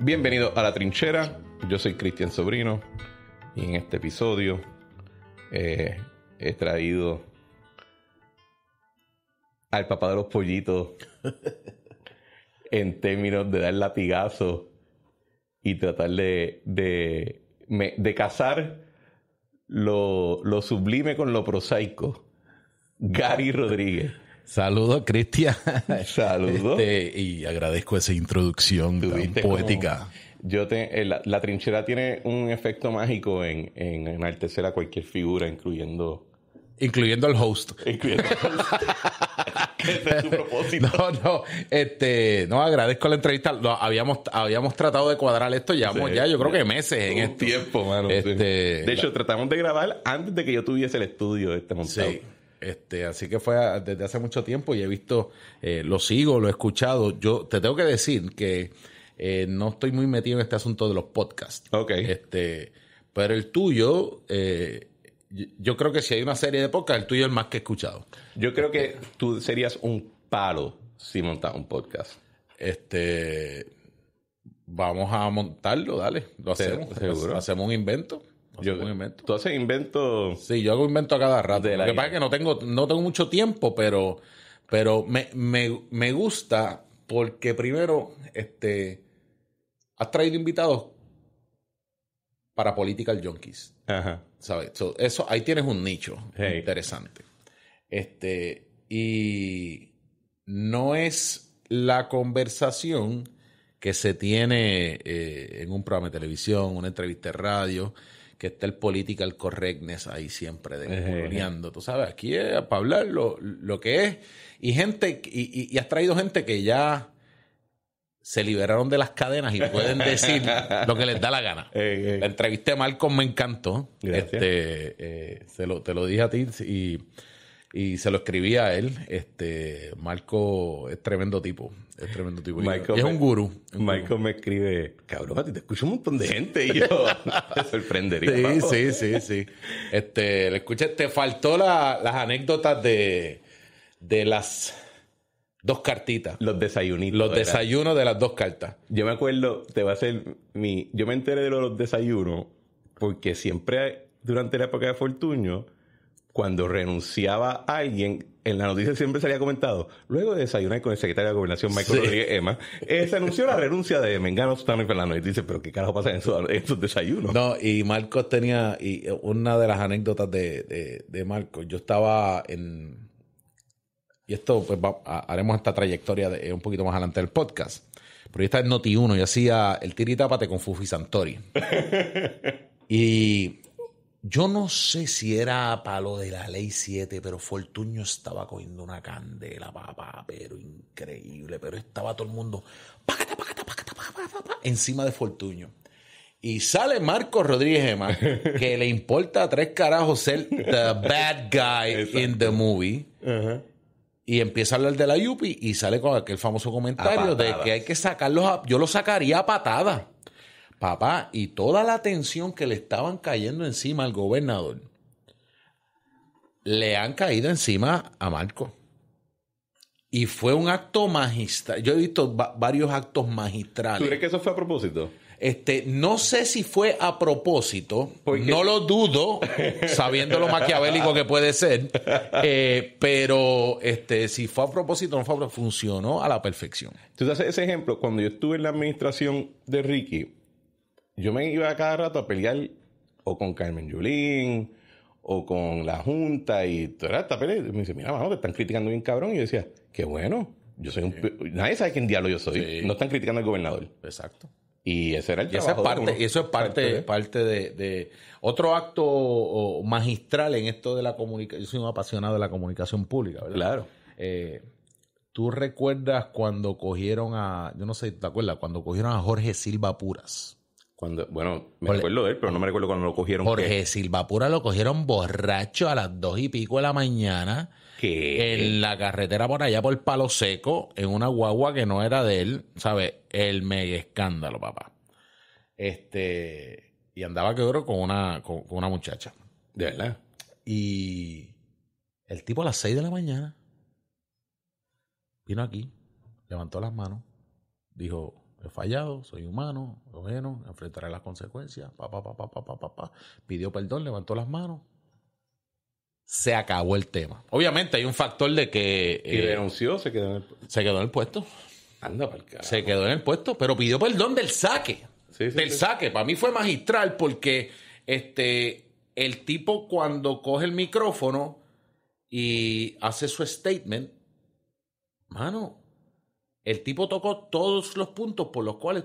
Bienvenido a La Trinchera. Yo soy Cristian Sobrino. Y en este episodio eh, he traído al papá de los pollitos en términos de dar latigazos y tratar de, de, casar lo, sublime con lo prosaico. Gary Rodríguez. Saludos, Cristian. Saludos. Este, y agradezco esa introducción tan poética. Yo te, eh, la, trinchera tiene un efecto mágico en, en enaltecer a cualquier figura, incluyendo... Incluyendo al host. Incluyendo al host. Ese es su propósito. No, no, este, no agradezco la entrevista. habíamos, habíamos tratado de cuadrar esto, ya yo creo que meses en este tiempo, mano. Este, de hecho, tratamos de grabar antes de que yo tuviese el estudio de este montado. Sí. Este, así que fue desde hace mucho tiempo y he visto, eh, lo sigo, lo he escuchado. Yo te tengo que decir que eh, no estoy muy metido en este asunto de los podcasts. Ok. Este, pero el tuyo, eh, yo creo que si hay una serie de podcasts, el tuyo es el más que he escuchado. Yo creo que tú serías un palo si montas un podcast. Este, vamos a montarlo, dale. Lo hacemos. Seguro. Hacemos un invento. Yo, un invento. ¿Tú haces invento? Sí, yo hago invento a cada rato. Lo que pasa es que no tengo, no tengo mucho tiempo, pero, pero me, me gusta porque primero, este, has traído invitados para political junkies. Ajá. ¿Sabes? eso, ahí tienes un nicho interesante. Este, y no es la conversación que se tiene eh, en un programa de televisión, una entrevista de radio, que está el political correctness ahí siempre, de Tú sabes, aquí es para hablar lo, que es. Y gente, y, y has traído gente que ya se liberaron de las cadenas y pueden decir lo que les da la gana. Eh, eh. La entrevista de Marcos me encantó. Este, eh, se lo, te lo dije a ti y, se lo escribí a él. Este, Marco es tremendo tipo. Es tremendo tipo. es un gurú. Marcos me escribe, cabrón, a ti te escucho un montón de gente y yo te sorprendería. Sí, sí, sí, sí. Este, le te faltó las anécdotas de las dos cartitas. Los desayunitos. Los desayunos de las dos cartas. Yo me acuerdo, te va a hacer mi. Yo me enteré de los desayunos porque siempre durante la época de Fortuño, cuando renunciaba alguien, en la noticia siempre se había comentado, luego de desayunar con el secretario de Gobernación Michael Rodríguez Emma, eh, se anunció la renuncia de Mengano también y la Y dice, pero ¿qué carajo pasa en, esos desayunos? No, y Marcos tenía, y una de las anécdotas de, de, de Marcos, yo estaba en, y esto pues, haremos esta trayectoria de, eh, un poquito más adelante del podcast. Pero yo estaba en Noti1, y hacía el tiritápate con Fufi Santori. y yo no sé si era lo de la ley 7, pero Fortuño estaba cogiendo una candela, papá, pero increíble. Pero estaba todo el mundo encima de Fortuño. Y sale Marco Rodríguez que le importa a tres carajos ser the bad guy in the movie. Y empieza a hablar de la Yupi y sale con aquel famoso comentario de que hay que sacarlos Yo lo sacaría a patada. Papá, y toda la atención que le estaban cayendo encima al gobernador, le han caído encima a Marco. Y fue un acto magistral. Yo he visto varios actos magistrales. ¿Tú crees que eso fue a propósito? Este, no sé si fue a propósito, no lo dudo, sabiendo lo maquiavélico que puede ser, eh, pero este, si fue a propósito, no fue funcionó a la perfección. Tú ese ejemplo, cuando yo estuve en la administración de Ricky, yo me iba cada rato a pelear o con Carmen Yulín o con la Junta y esta me dice, mira, mano, te están criticando bien cabrón. Y yo decía, qué bueno, yo soy Nadie sabe quién diablo yo soy. No están criticando al gobernador. Exacto. Y ese era el trabajo. parte, y eso es parte, de, otro acto magistral en esto de la comunicación. Yo soy un apasionado de la comunicación pública, ¿verdad? Claro. Eh, ¿Tú recuerdas cuando cogieron a, yo no sé, ¿te acuerdas? Cuando cogieron a Jorge Silva Puras. Cuando, bueno, me acuerdo de él, pero no me recuerdo cuando lo cogieron. Jorge lo cogieron borracho a las dos y pico de la mañana. ¿Qué? En la carretera por allá, por Palo Seco, en una guagua que no era de él. ¿Sabes? El mega escándalo, papá. Este. Y andaba, que con una, con, una muchacha. ¿De verdad? Y el tipo a las seis de la mañana vino aquí, levantó las manos, dijo, He fallado, soy humano, lo bueno, enfrentaré las consecuencias, Papá, Pidió perdón, levantó las manos. Se acabó el tema. Obviamente hay un factor de que. Y eh, renunció, se quedó en el Se quedó en el puesto. Anda para Se quedó en el puesto, pero pidió perdón del saque. del saque. Para mí fue magistral porque este, el tipo cuando coge el micrófono y hace su statement, mano, el tipo tocó todos los puntos por los cuales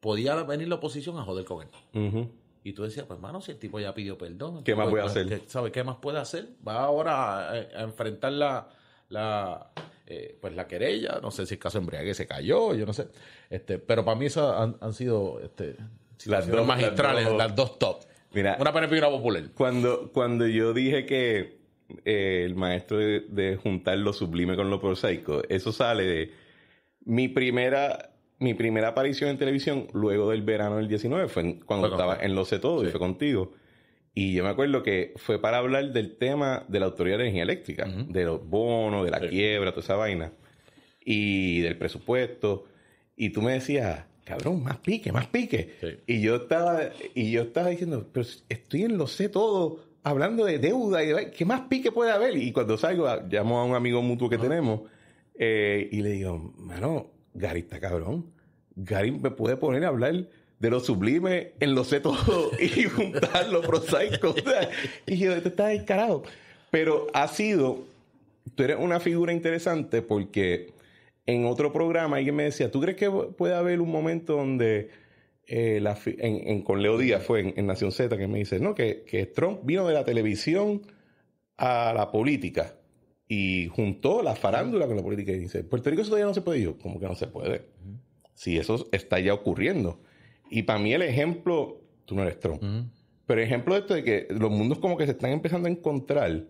podía venir la oposición a joder con él. Y tú decías, pues hermano, si el tipo ya pidió perdón. ¿Qué más puede hacer? ¿qué, qué más puede hacer? Va ahora a, enfrentar la, eh, pues la querella. No sé si es caso embriague se cayó, yo no sé. Este, pero para mí esas han, sido este, las dos magistrales, las dos, top. una PNP y una popular. Cuando, cuando yo dije que eh, el maestro de, juntar lo sublime con lo prosaico, eso sale de mi primera, mi primera aparición en televisión luego del verano del 19 fue cuando estaba en Lo Sé Todo y fue contigo. Y yo me acuerdo que fue para hablar del tema de la Autoridad de Energía Eléctrica, de los bonos, de la quiebra, toda esa vaina, y del presupuesto. Y tú me decías, cabrón, más pique, más pique. Y yo estaba, y yo estaba diciendo, pero estoy en lo sé todo, hablando de deuda y ¿qué más pique puede haber? Y cuando salgo, llamo a un amigo mutuo que tenemos eh, y le digo, mano, Gary está cabrón. Gary me puede poner a hablar de lo sublime en lo sé todo y juntar lo prosaico. y yo, te estás descarado. Pero ha sido, tú eres una figura interesante porque en otro programa alguien me decía, ¿tú crees que puede haber un momento donde eh, con Leo Díaz fue en, Nación Z que me dice, no, que, que Trump vino de la televisión a la política? y juntó la farándula con la política y dice, Puerto Rico eso todavía no se puede. Y yo, ¿cómo que no se puede? Si eso está ya ocurriendo. Y para mí el ejemplo, tú no eres Trump, pero el ejemplo de esto de que los mundos como que se están empezando a encontrar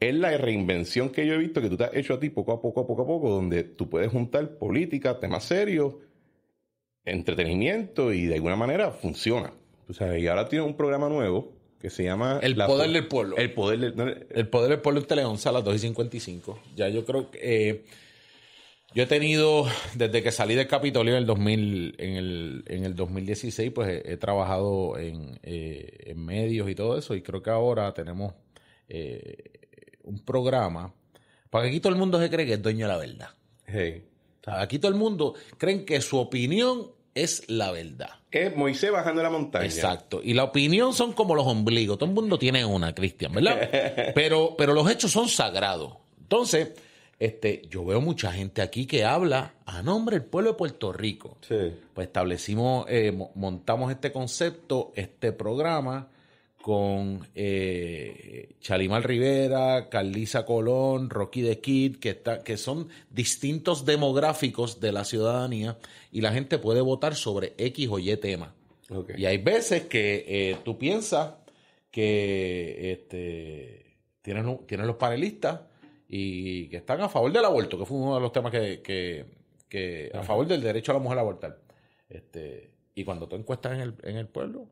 es la reinvención que yo he visto que tú te has hecho a ti poco a poco, a poco a poco, donde tú puedes juntar política, temas serios, entretenimiento y de alguna manera funciona. Tú sabes, y ahora tienes un programa nuevo se llama... El Poder del Pueblo. El Poder del, el poder del Pueblo en Teleonza a las 2 y 55. Ya yo creo que... Eh, yo he tenido, desde que salí del Capitolio en el, 2000, en el, 2016, pues he, trabajado eh, en, medios y todo eso, y creo que ahora tenemos eh, un programa, Porque aquí todo el mundo se cree que es dueño de la verdad. Aquí todo el mundo creen que su opinión es la verdad es Moisés bajando la montaña. Exacto. Y la opinión son como los ombligos. Todo el mundo tiene una, Cristian, ¿verdad? pero, pero los hechos son sagrados. Entonces, este, yo veo mucha gente aquí que habla a nombre del pueblo de Puerto Rico. Sí. Pues establecimos, eh, montamos este concepto, este programa con eh, Chalimal Rivera, Carlisa Colón, Rocky de Kid, que, que son distintos demográficos de la ciudadanía y la gente puede votar sobre X o Y tema. Y hay veces que eh, tú piensas que este, tienes, los panelistas y que están a favor del aborto, que fue uno de los temas que, a favor del derecho a la mujer a abortar. Este, y cuando tú encuestas en el, en el pueblo,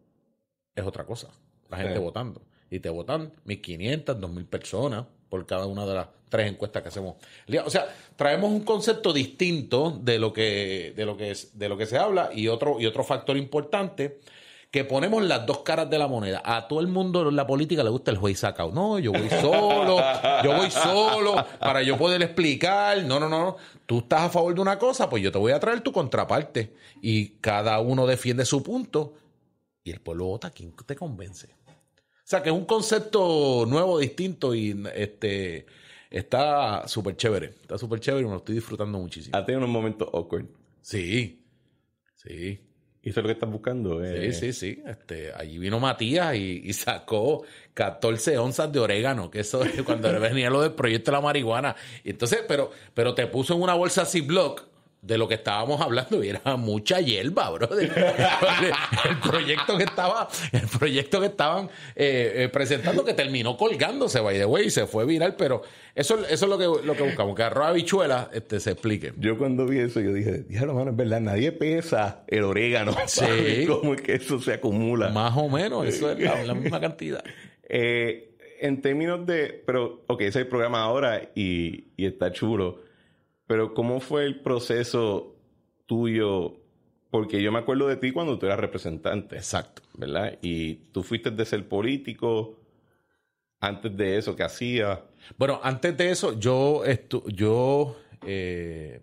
es otra cosa la gente votando. Y te votan 1.500, 2.000 personas por cada una de las tres encuestas que hacemos. O sea, traemos un concepto distinto de lo que, de lo que, es, de lo que se habla y otro, y otro factor importante que ponemos las dos caras de la moneda. A todo el mundo en la política le gusta el juez sacado. No, yo voy solo, yo voy solo para yo poder explicar. No, no, no, no. Tú estás a favor de una cosa, pues yo te voy a traer tu contraparte. Y cada uno defiende su punto y el pueblo bota quien te convence. O sea, que es un concepto nuevo, distinto y este está súper chévere. Está súper chévere y me lo estoy disfrutando muchísimo. Ha tenido unos momentos awkward. Sí, sí. ¿Y eso es lo que estás buscando? Eh, sí, sí, sí. Este, allí vino Matías y, sacó 14 onzas de orégano, que eso es cuando venía lo del proyecto de la marihuana. Y entonces, pero, pero te puso en una bolsa Ziploc de lo que estábamos hablando hubiera era mucha hierba, bro. El, proyecto que estaba, el proyecto que estaban eh, eh, presentando que terminó colgándose, by the way, y se fue viral, pero eso, eso es lo que, lo que buscamos, que arroba Bichuela este, se explique. Yo cuando vi eso, yo dije, es verdad, nadie pesa el orégano. Sí. ¿Cómo es que eso se acumula? Más o menos, eso es la, misma cantidad. Eh, en términos de, pero, ok, ese es el programa ahora y está chulo pero ¿cómo fue el proceso tuyo? Porque yo me acuerdo de ti cuando tú eras representante. Exacto. ¿Verdad? Y tú fuiste de ser político. Antes de eso, ¿qué hacías? Bueno, antes de eso, yo, estu yo eh,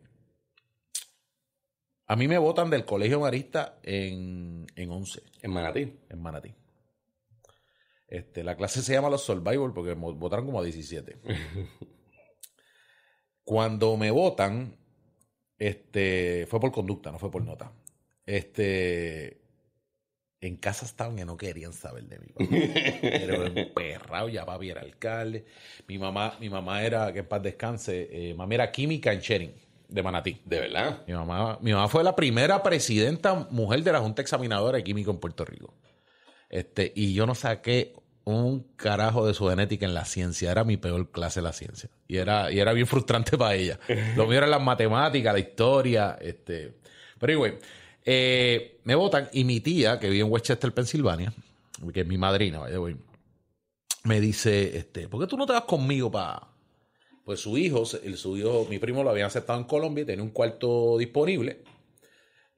a mí me votan del colegio marista en, en 11. En Manatí. En Manatí. Este, la clase se llama los Survivors, porque votaron como a 17. Cuando me votan, este, fue por conducta, no fue por nota. Este, en casa estaban que no querían saber de mí. un perrao, ya papi era alcalde. Mi mamá, mi mamá era, que en paz descanse, eh, mamá era química en Sharing de Manatí. De verdad. Mi mamá, mi mamá fue la primera presidenta mujer de la Junta Examinadora de Químico en Puerto Rico. Este, y yo no saqué un carajo de su genética en la ciencia. Era mi peor clase de la ciencia. Y era, y era bien frustrante para ella. Lo mío era las matemáticas, la historia. Este. Pero anyway, eh, me votan y mi tía, que vive en Westchester, Pensilvania, que es mi madrina, me dice, este, ¿por qué tú no te vas conmigo para...? Pues su hijo, el, su hijo, mi primo lo habían aceptado en Colombia, tenía un cuarto disponible.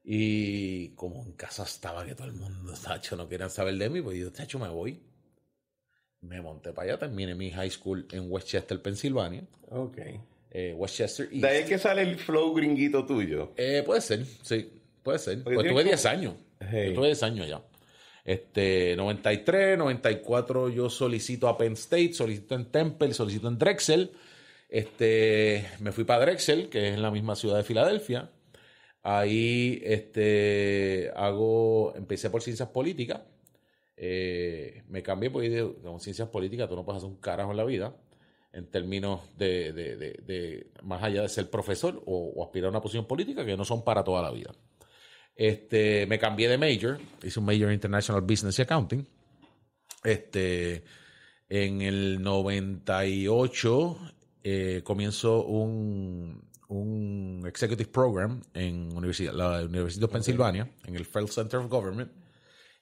Y como en casa estaba que todo el mundo, Tacho, no querían saber de mí, pues yo, Tacho, me voy me monté para allá, terminé mi high school en Westchester, Pensilvania. Ok. Eh, Westchester East. ¿De ahí que sale el flow gringuito tuyo? Eh, puede ser, sí, puede ser. Pues tuve 10 años. Yo tuve 10 años ya. Este, 93, 94 yo solicito a Penn State, solicito en Temple, solicito en Drexel. Este, me fui para Drexel, que es en la misma ciudad de Filadelfia. Ahí este, hago, empecé por ciencias políticas. Eh, me cambié porque de, con ciencias políticas tú no puedes hacer un carajo en la vida en términos de, más allá de ser profesor o, aspirar a una posición política que no son para toda la vida. Este, me cambié de major, hice un major en International Business Accounting. Este, en el 98 eh, comienzo un, executive program en universidad, la Universidad de Pensilvania, en el Fell Center of Government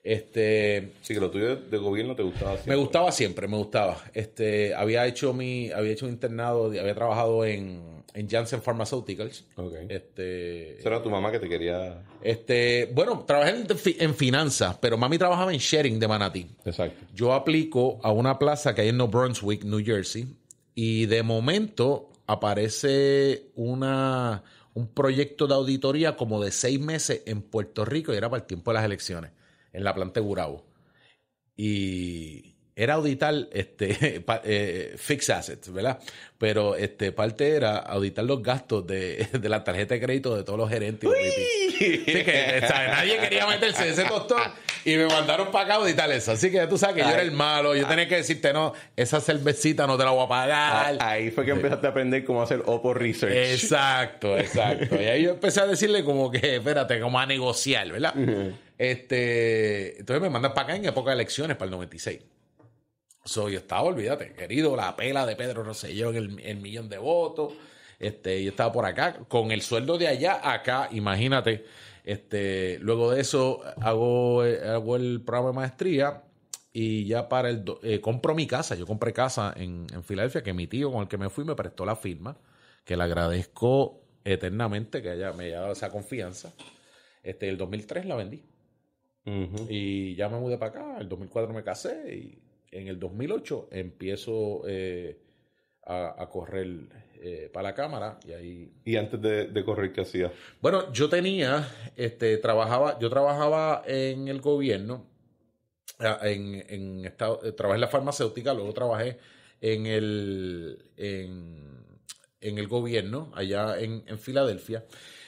este, sí, que lo tuyo de gobierno te gustaba siempre. Me gustaba siempre, me gustaba. Este, había hecho mi, había hecho un internado, había trabajado en, en Janssen Pharmaceuticals. Okay. Este, ¿Eso era tu mamá que te quería? Este, bueno, trabajé en, finanzas, pero mami trabajaba en sharing de Manatí. Exacto. Yo aplico a una plaza que hay en New Brunswick, New Jersey, y de momento aparece una, un proyecto de auditoría como de seis meses en Puerto Rico y era para el tiempo de las elecciones en la planta de Gurabo. Y era auditar este, eh, fixed assets, ¿verdad? Pero este, parte era auditar los gastos de, la tarjeta de crédito de todos los gerentes. Así nadie quería meterse en ese tostón. Y me mandaron para acá y tal eso. Así que ya tú sabes que yo era el malo. Yo tenía que decirte, no, esa cervecita no te la voy a pagar. Ah, ahí fue que empezaste a aprender cómo hacer Oppo Research. Exacto, exacto. y ahí yo empecé a decirle como que, espérate, como a negociar, ¿verdad? este, entonces me mandan para acá en época de elecciones, para el 96. Soy yo estaba, olvídate, querido, la pela de Pedro Rosselló en el, el millón de votos. Este, yo estaba por acá, con el sueldo de allá, acá, imagínate este, luego de eso hago, hago el programa de maestría y ya para el... Eh, compro mi casa, yo compré casa en, Filadelfia que mi tío con el que me fui me prestó la firma, que le agradezco eternamente que haya, me haya dado esa confianza. Este, el 2003 la vendí. Y ya me mudé para acá, el 2004 me casé y en el 2008 empiezo eh, a, correr eh, para la cámara y ahí... ¿Y antes de, correr qué hacía? Bueno, yo tenía, este, trabajaba, yo trabajaba en el gobierno, en, en esta, eh, trabajé en la farmacéutica, luego trabajé en el, en, el gobierno allá en, Filadelfia.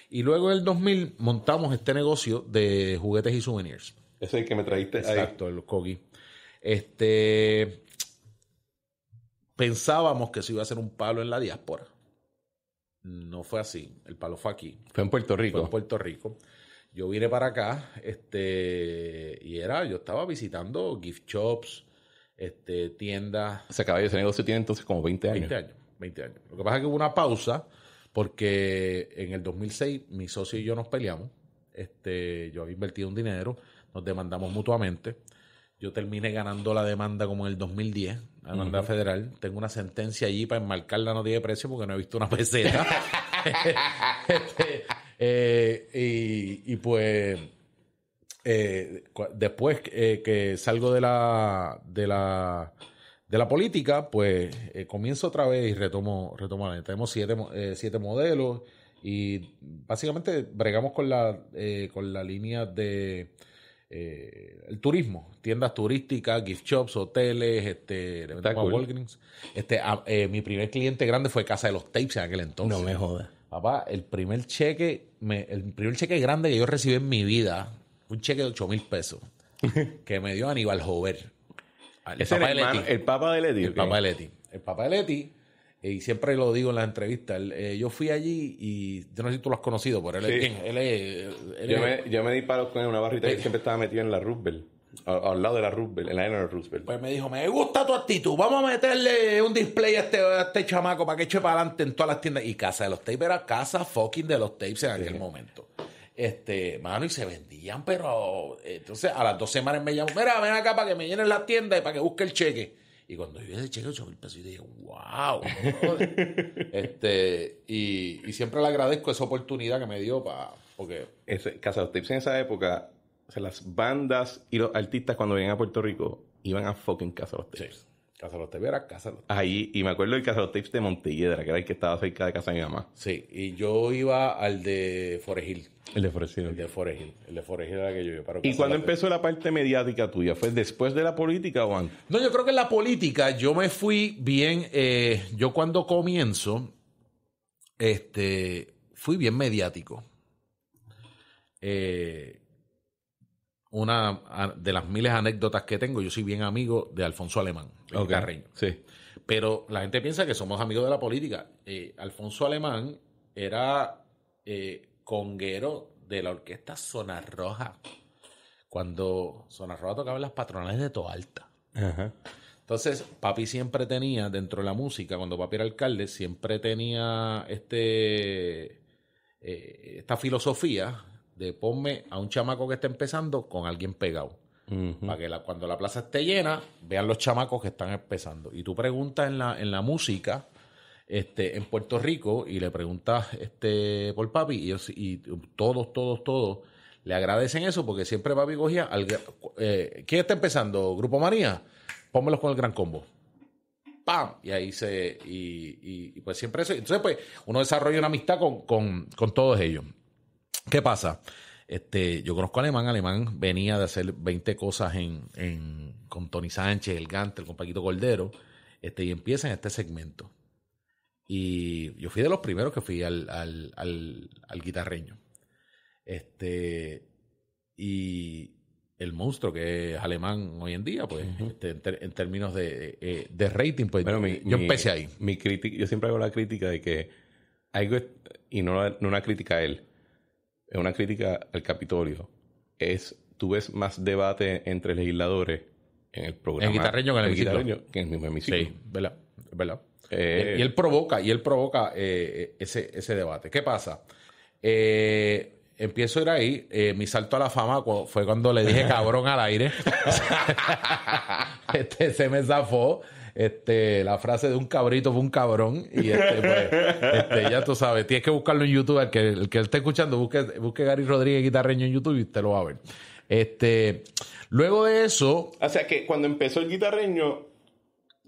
Y luego en el 2000 montamos este negocio de juguetes y souvenirs. Ese es el que me trajiste Exacto, el Kogi. Este, pensábamos que se iba a hacer un palo en la diáspora. No fue así, el palo fue aquí. Fue en Puerto Rico. Fue en Puerto Rico. Yo vine para acá, este, y era, yo estaba visitando gift shops, este, tiendas. O sea, de ese negocio tiene entonces como 20 años. 20 años, Lo que pasa es que hubo una pausa porque en el 2006 mi socio y yo nos peleamos. Este, yo había invertido un dinero, nos demandamos mutuamente. Yo terminé ganando la demanda como en el 2010, la demanda federal. Tengo una sentencia allí para enmarcar la noticia de precio porque no he visto una peseta. Eh, y, pues eh, después eh, que salgo de la, de la de la política, pues comienzo otra vez y retomo, retomo Tenemos siete, siete modelos y básicamente bregamos con la, con la línea de eh, el turismo, tiendas turísticas, gift shops, hoteles, este, Walgreens. Este, ah, eh, mi primer cliente grande fue Casa de los Tapes en aquel entonces. No me jodas. Papá, el primer cheque, me, el primer cheque grande que yo recibí en mi vida, un cheque de 8 mil pesos, que me dio Aníbal Jover. El, papá de Leti. El papá de Leti. El papá de Leti y siempre lo digo en las entrevistas, eh, yo fui allí y yo no sé si tú lo has conocido, pero él, es, él, yo, me, yo, di con una barrita que eh. siempre estaba metido en la Roosevelt. Al, lado de la Roosevelt, en la arena de Roosevelt. Pues me dijo, me gusta tu actitud, vamos a meterle un display a este, este chamaco para que eche para adelante en todas las tiendas. Y Casa de los Tapes era casa fucking de los tapes en aquel momento. Este, mano, y se vendían, pero entonces a las dos semanas me llamó, mira, ven acá para que me llenen la tienda y para que busque el cheque. Y cuando yo de cheque, 8 mil pesos, yo dije, wow. este, y, y, siempre le agradezco esa oportunidad que me dio para. Porque. de los Tips en esa época, las bandas y los artistas cuando venían a Puerto Rico iban a fucking Casa de Tips. Sí. Casa era Casa Ahí, y me acuerdo del Casa de Montelledra, que era el que estaba cerca de casa de mi mamá. Sí, y yo iba al de forejil El de Forejil. El de Foregil, El de era el que yo iba. ¿Y cuándo empezó la parte mediática tuya? ¿Fue después de la política o antes? No, yo creo que en la política yo me fui bien. Eh, yo cuando comienzo, este, fui bien mediático. Eh, una de las miles de anécdotas que tengo. Yo soy bien amigo de Alfonso Alemán, Carreño. Sí. Pero la gente piensa que somos amigos de la política. Eh, Alfonso Alemán era eh, conguero de la orquesta Zona Roja. Cuando Zona Roja tocaba en las patronales de Toalta. Entonces, papi siempre tenía, dentro de la música, cuando papi era alcalde, siempre tenía este, eh, esta filosofía de ponme a un chamaco que está empezando con alguien pegado. Para que cuando la plaza esté llena, vean los chamacos que están empezando. Y tú preguntas en la, en la música, este, en Puerto Rico, y le preguntas este, por papi, y, todos, todos, todos le agradecen eso porque siempre papi cogía al. Eh, ¿Quién está empezando? ¿Grupo María? Pónmelos con el gran combo. ¡Pam! Y ahí se. Y, pues siempre eso. Entonces, pues, uno desarrolla una amistad con, con todos ellos. ¿Qué pasa? Este, yo conozco a Alemán. Alemán venía de hacer 20 cosas con Tony Sánchez, el Gante, con Paquito Cordero. Este, y empieza en este segmento. Y yo fui de los primeros que fui al, guitarreño. Este, y el monstruo que es alemán hoy en día, pues, este, en, términos de, eh, rating, pues yo empecé ahí. Mi yo siempre hago la crítica de que algo, y no, no una crítica a él, es una crítica al Capitolio. Es, tú ves más debate entre legisladores en el programa. En guitarreño que en el, el guitarreño que en el mismo hemiciclo. Sí, ¿verdad? ¿verdad? Eh, y, él provoca, y él provoca eh, ese, debate. ¿Qué pasa? Eh, empiezo a ir ahí. mi salto a la fama fue cuando le dije cabrón al aire. este se me zafó este, la frase de un cabrito fue un cabrón. Y este, pues, este, ya tú sabes, tienes que buscarlo en YouTube. El que, el que esté escuchando, busque, busque Gary Rodríguez Guitarreño en YouTube y usted lo va a ver. Este, luego de eso. O sea que cuando empezó el guitarreño,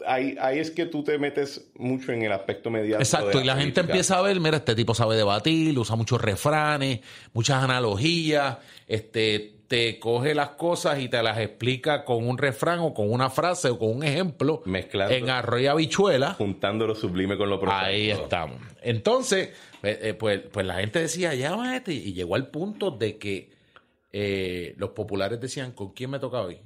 Ahí, es que tú te metes mucho en el aspecto mediático. Exacto, y la gente empieza a ver, mira, este tipo sabe debatir, usa muchos refranes, muchas analogías, este, te coge las cosas y te las explica con un refrán o con una frase o con un ejemplo. Mezclando. En arroyo habichuela. Juntando lo sublime con lo profundo Ahí estamos. Entonces, pues, eh, pues, pues la gente decía, llámate Y llegó al punto de que eh, los populares decían, ¿con quién me toca hoy?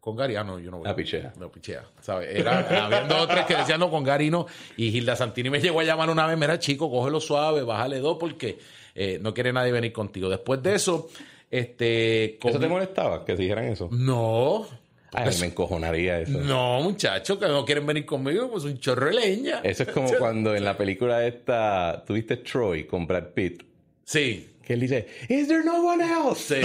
Con Gary, ah, yo no voy. La ah, pichea. No, pichea. ¿sabes? Era, habiendo otros que decían no con Gary, no. Y Gilda Santini me llegó a llamar una vez, mira, chico, cógelo suave, bájale dos porque eh, no quiere nadie venir contigo. Después de eso, este, ¿Eso te molestaba que se dijeran eso? No. Ay, me encojonaría eso. No, muchachos, que no quieren venir conmigo, pues un chorro de leña. Eso es como cuando en la película esta tuviste Troy con Brad Pitt. Sí. Que él dice, ¿Is there no one else?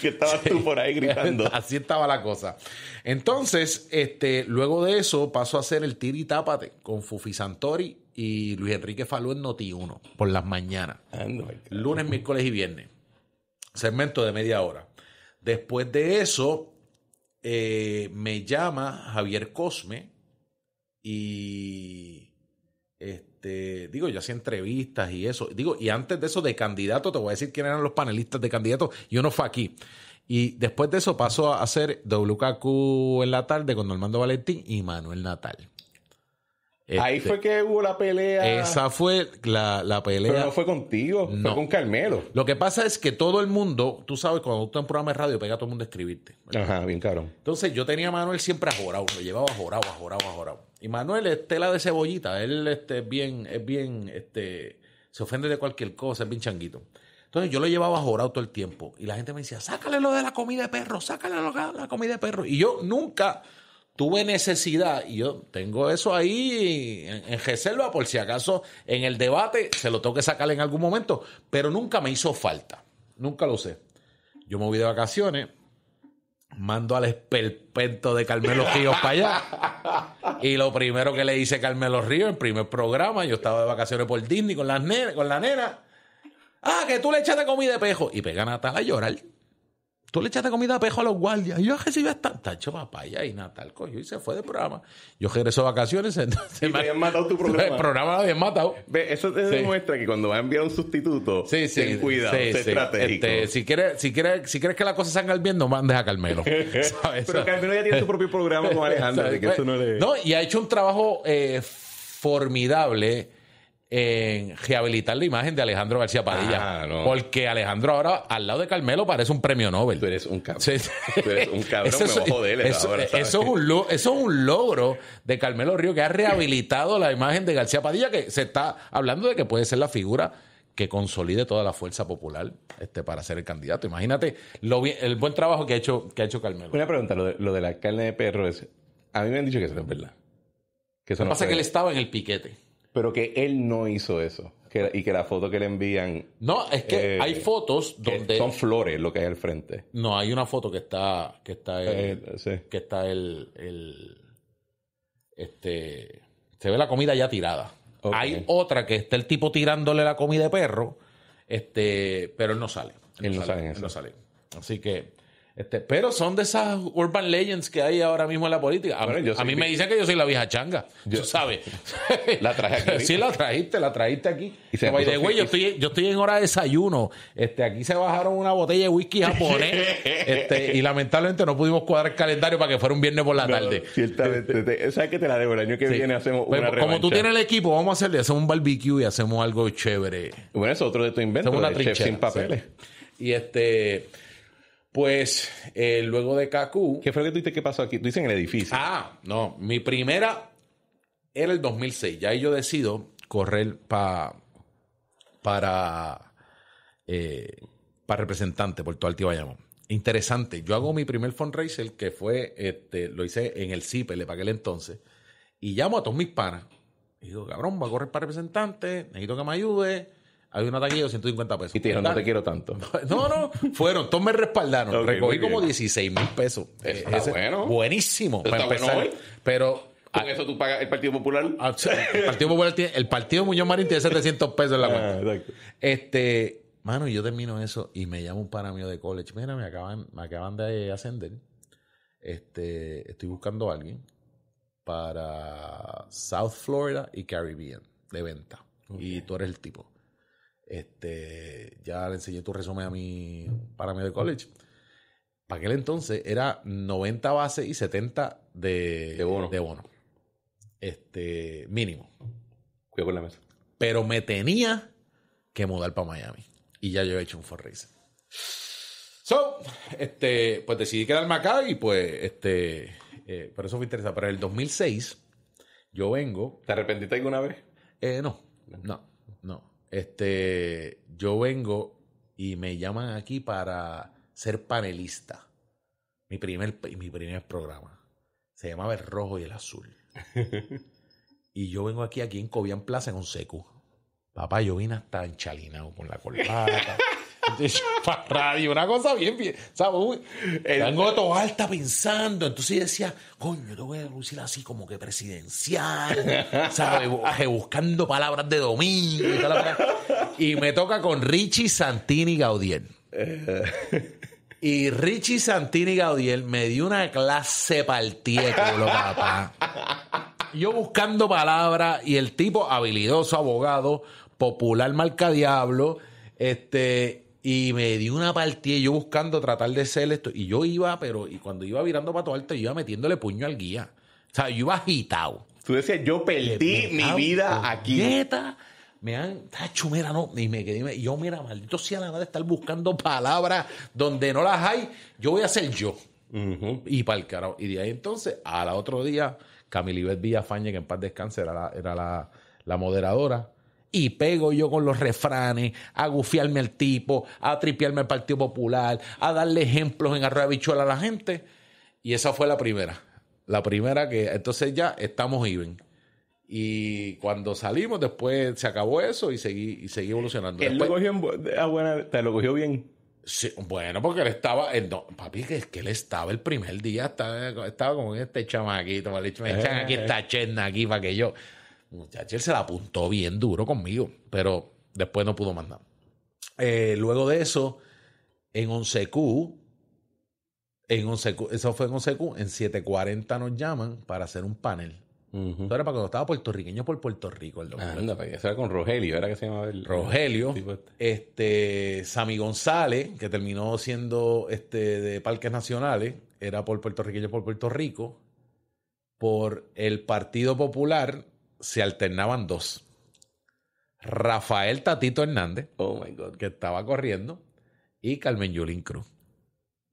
que estabas tú por ahí gritando. Así estaba la cosa. Entonces, este, luego de eso, pasó a hacer el tiri tápate con Fufi Santori y Luis Enrique Falú en Noti 1 por las mañanas. Ah, Lunes, miércoles y viernes segmento de media hora. Después de eso, eh, me llama Javier Cosme y este, digo, yo hacía entrevistas y eso. Digo, y antes de eso, de candidato, te voy a decir quién eran los panelistas de candidato, y uno fue aquí. Y después de eso pasó a hacer WKQ en la tarde con Normando Valentín y Manuel Natal. Ahí este, fue que hubo la pelea. Esa fue la, pelea. Pero no fue contigo, fue con Carmelo. Lo que pasa es que todo el mundo, tú sabes, cuando tú estás en programa de radio, pega a todo el mundo a escribirte. Ajá, bien caro. Entonces yo tenía a Manuel siempre ajorado, lo llevaba ajorado, a ajorado. Y Manuel es tela de cebollita, él este, es bien, es bien, este, se ofende de cualquier cosa, es bien changuito. Entonces yo lo llevaba ajorado todo el tiempo. Y la gente me decía, sácale lo de la comida de perro, sácale lo de la comida de perro. Y yo nunca tuve necesidad, y yo tengo eso ahí en, reserva por si acaso en el debate se lo tengo que sacar en algún momento, pero nunca me hizo falta, nunca lo sé. Yo me voy de vacaciones, mando al esperpento de Carmelo Ríos para allá, y lo primero que le hice a Carmelo Ríos, en primer programa, yo estaba de vacaciones por Disney con, las con la nena, ah, que tú le echaste comida de pejo, y pegan a a llorar. Tú le echaste comida a pejo a los guardias. Y yo recibí ah, hasta. Tacho, papaya y Natal, coño. Y se fue del programa. Yo regreso de vacaciones. y me habían matado tu programa. El programa lo habían matado. Ve, eso te demuestra que cuando vas a enviar un sustituto, ten cuidado, sé este, si, quieres, si, quieres, si quieres que las cosas salgan bien, no mandes a Carmelo. Pero Carmelo ya tiene su propio programa con Alejandro. que no, no, y ha hecho un trabajo eh, formidable en rehabilitar la imagen de Alejandro García Padilla. Ah, Porque Alejandro ahora, al lado de Carmelo, parece un premio Nobel. Tú eres un cabrón. eres un cabrón, eso, es un, logro de Carmelo Río, que ha rehabilitado la imagen de García Padilla, que se está hablando de que puede ser la figura que consolide toda la fuerza popular este, para ser el candidato. Imagínate lo, el buen trabajo que ha hecho, que ha hecho Carmelo. Una pregunta, lo de, lo de la carne de perro es... A mí me han dicho que eso es verdad. lo pasa que él estaba en el piquete pero que él no hizo eso. y que la foto que le envían. No, es que eh, hay fotos donde. Son flores lo que hay al frente. No, hay una foto que está. Que está eh, el. Que está el, Este. Se ve la comida ya tirada. Hay otra que está el tipo tirándole la comida de perro. Este. Pero él no sale. Él, no sale él no sale. Así que. Este, pero son de esas urban legends que hay ahora mismo en la política. A, mí me dicen que yo soy la vieja changa. Yo, tú sabes. la sí, la trajiste, la trajiste aquí. Y de, güey, yo, estoy, en hora de desayuno. Este, aquí se bajaron una botella de whisky japonés. este, y lamentablemente no pudimos cuadrar el calendario para que fuera un viernes por la tarde. Ciertamente. sabes que te la debo. El año que viene hacemos pero, pues, Como tú tienes el equipo, vamos a hacerle, hacemos un barbecue y hacemos algo chévere. Bueno, es otro de tu invento. Hacemos una sin papeles. Y este... Pues eh, luego de Kaku. ¿Qué fue lo que tú dices que pasó aquí? Tú en el edificio. Ah, no. Mi primera era el 2006. Ya ahí yo decido correr pa, para, eh, para representante por todo Altibayamón. Interesante. Yo hago mi primer fundraiser que fue, este, lo hice en el le e para aquel entonces. Y llamo a todos mis panas. Y digo, cabrón, voy a correr para representante, necesito que me ayude hay una taquilla de 150 pesos. Y te dijeron, no te quiero tanto. No, no, fueron, todos me respaldaron. Recogí como 16 mil pesos. Eh, bueno. Buenísimo. Pero ¿Con ah, eso tú pagas el Partido Popular? Ah, el Partido Popular el Partido Muñoz Marín tiene 700 pesos en la ah, cuenta. Exacto. este, mano, yo termino eso y me llamo un pana mío de college. Mira, me acaban, me acaban de ascender. Este, estoy buscando a alguien para South Florida y Caribbean de venta. Y tú eres el tipo. Este, ya le enseñé tu resumen a mí para mí de college. Para aquel entonces era 90 bases y 70 de, de, bono. de bono. Este, mínimo. Cuidado con la mesa. Pero me tenía que mudar para Miami. Y ya yo he hecho un race So, este, pues decidí quedarme acá y pues, este, eh, por eso me interesa. Pero en el 2006 yo vengo. ¿Te arrepentiste alguna vez? Eh, no, no, no. Este, yo vengo y me llaman aquí para ser panelista. Mi primer, mi primer programa. Se llamaba El Rojo y el Azul. y yo vengo aquí, aquí en Cobian Plaza, en un secu. Papá, yo vine hasta enchalinado con la corbata. para radio, una cosa bien, bien. el alta pensando. Entonces decía, coño, te voy a lucir así como que presidencial, ¿sabes? Buscando palabras de domingo y tal. Y me toca con Richie Santini Gaudiel. Y Richie Santini Gaudiel me dio una clase lo papá. Yo buscando palabras y el tipo habilidoso, abogado, popular marca diablo, este, y me di una partida, yo buscando tratar de ser esto. Y yo iba, pero y cuando iba virando para tu alto, yo iba metiéndole puño al guía. O sea, yo iba agitado. Tú decías, yo perdí mi vida aquí. Neta, me han. Está no. Y me quedé. yo, mira, maldito sea la de estar buscando palabras donde no las hay. Yo voy a ser yo. Y para el carajo. Y de ahí entonces, al otro día, Camilibet Villafañe, que en paz descanse, era era la, la moderadora y pego yo con los refranes, a gufiarme al tipo, a tripearme al Partido Popular, a darle ejemplos en Bichuela a la gente. Y esa fue la primera. La primera que entonces ya estamos even. Y cuando salimos, después se acabó eso y seguí, y seguí evolucionando. Él lo cogió te lo cogió bien. Sí, bueno, porque él estaba, papi, que, que él estaba el primer día, estaba, estaba con este chamaquito, me echan aquí eh. esta aquí para que yo. Muchacho, él se la apuntó bien duro conmigo, pero después no pudo mandar. Eh, luego de eso, en 11Q, en 11 eso fue en 11Q, en 740 nos llaman para hacer un panel. era para cuando estaba puertorriqueño por Puerto Rico. El pues, eso era con Rogelio, era que se llamaba el... Rogelio, este, este Sami González, que terminó siendo este, de Parques Nacionales, era por puertorriqueño por Puerto Rico, por el Partido Popular, se alternaban dos. Rafael Tatito Hernández, oh que estaba corriendo, y Carmen Yulín Cruz.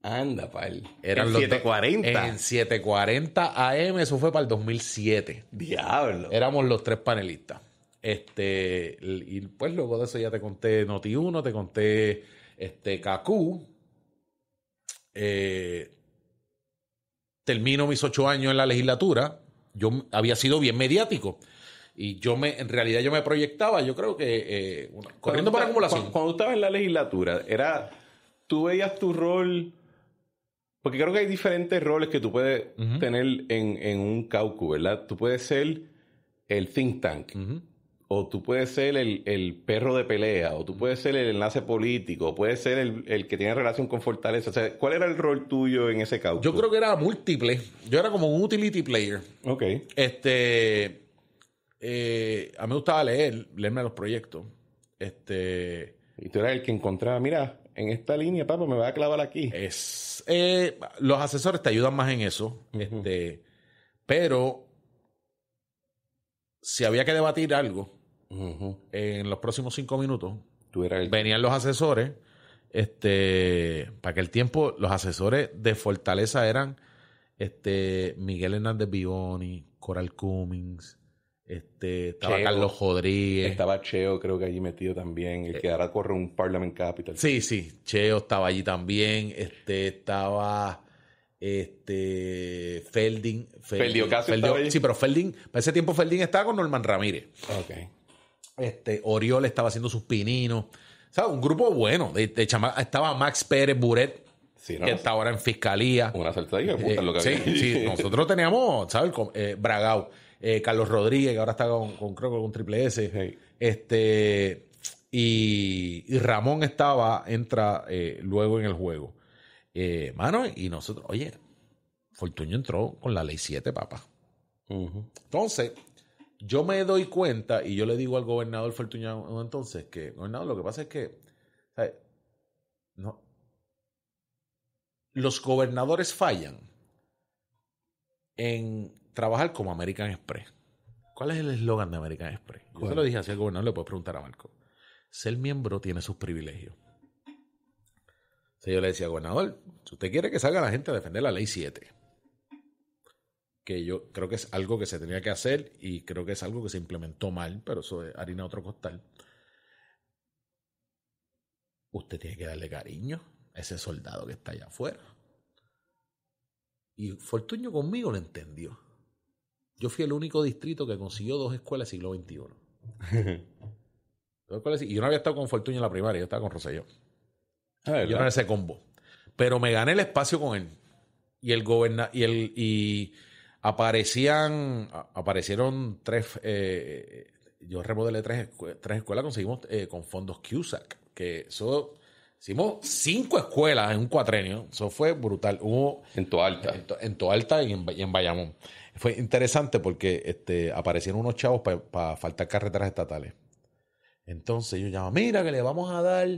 Anda, pal. Eran en los 740. En 740 AM, eso fue para el 2007. Diablo. Éramos los tres panelistas. Este, y pues luego de eso ya te conté Noti1, te conté este, Kaku. Eh, termino mis ocho años en la legislatura. Yo había sido bien mediático. Y yo me, en realidad yo me proyectaba, yo creo que eh, corriendo para acumulación. Cuando, estabas en la legislatura, era, tú veías tu rol, porque creo que hay diferentes roles que tú puedes tener en, un caucus, ¿verdad? Tú puedes ser el think tank. o tú puedes ser el, perro de pelea, o tú puedes ser el enlace político, o puedes ser el, que tiene relación con Fortaleza. ¿cuál era el rol tuyo en ese caucus? Yo creo que era múltiple. Yo era como un utility player. Ok. Este. Eh, a mí me gustaba leer, leerme los proyectos. Este, y tú eras el que encontraba, mira, en esta línea, papá, me va a clavar aquí. Es, eh, los asesores te ayudan más en eso. este, pero si había que debatir algo en los próximos cinco minutos, tú el... venían los asesores. Este, para aquel tiempo, los asesores de Fortaleza eran este, Miguel Hernández Bivoni, Coral Cummings, este, estaba Carlos Rodríguez. Estaba Cheo, creo que allí metido también. El que eh, ahora corre un Parliament Capital. Sí, sí. Cheo estaba allí también. Este, estaba este Felding. sí, pero Felding. Para ese tiempo Felding estaba con Norman Ramírez. Okay. Este, Oriol estaba haciendo sus pininos. O un grupo bueno. De, chama estaba Max Pérez Buret. que está ahora en fiscalía. Una saltadilla, eh, lo que había. nosotros teníamos, ¿sabes? Eh, Bragao. Eh, Carlos Rodríguez, que ahora está con, con con Triple S. Este, y, Ramón estaba, entra eh, luego en el juego. Eh, mano, y nosotros, oye, Fortuño entró con la ley 7, papá. Entonces, yo me doy cuenta y yo le digo al gobernador Fortunio entonces que, gobernador, lo que pasa es que, ¿sabes? No, los gobernadores fallan en trabajar como American Express. ¿Cuál es el eslogan de American Express? Yo lo dije así al gobernador, le puedes preguntar a Marco. Ser miembro tiene sus privilegios. Entonces yo le decía, gobernador, si usted quiere que salga la gente a defender la ley 7, que yo creo que es algo que se tenía que hacer y creo que es algo que se implementó mal, pero eso es harina otro costal. Usted tiene que darle cariño a ese soldado que está allá afuera. Y Fortuño conmigo lo entendió. Yo fui el único distrito que consiguió dos escuelas siglo XXI. y yo no había estado con Fortuño en la primaria, yo estaba con Rosselló. yo no ah. era ese combo. Pero me gané el espacio con él. Y el goberna y el y aparecían aparecieron tres eh, eh, yo remodelé tres, tres escuelas conseguimos eh, con fondos CUSAC que eso hicimos cinco escuelas en un cuatrenio eso fue brutal en Toalta en, Toalta y en, y en Bayamón fue interesante porque este, aparecieron unos chavos para faltar carreteras estatales. Entonces yo llamo, mira que le vamos a dar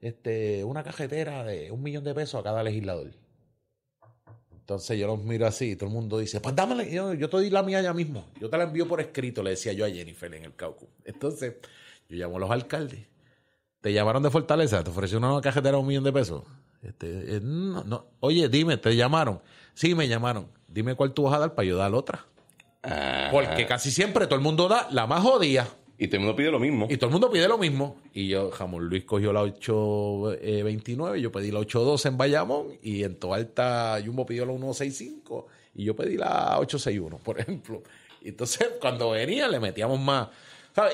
este, una cajetera de un millón de pesos a cada legislador. Entonces yo los miro así y todo el mundo dice, pues dámela, yo, yo, te doy la mía ya mismo. Yo te la envío por escrito, le decía yo a Jennifer en el caucus. Entonces yo llamo a los alcaldes. Te llamaron de Fortaleza, te ofrecieron una cajetera de un millón de pesos. Este, eh, Oye, dime, te llamaron. Sí, me llamaron. Dime cuál tú vas a dar para yo dar otra. Ah. Porque casi siempre todo el mundo da la más jodida. Y todo el mundo pide lo mismo. Y todo el mundo pide lo mismo. Y yo, Jamón Luis cogió la 829, eh, yo pedí la 812 en Bayamón y en Toalta Jumbo pidió la 165 y yo pedí la 861, por ejemplo. entonces, cuando venía, le metíamos más.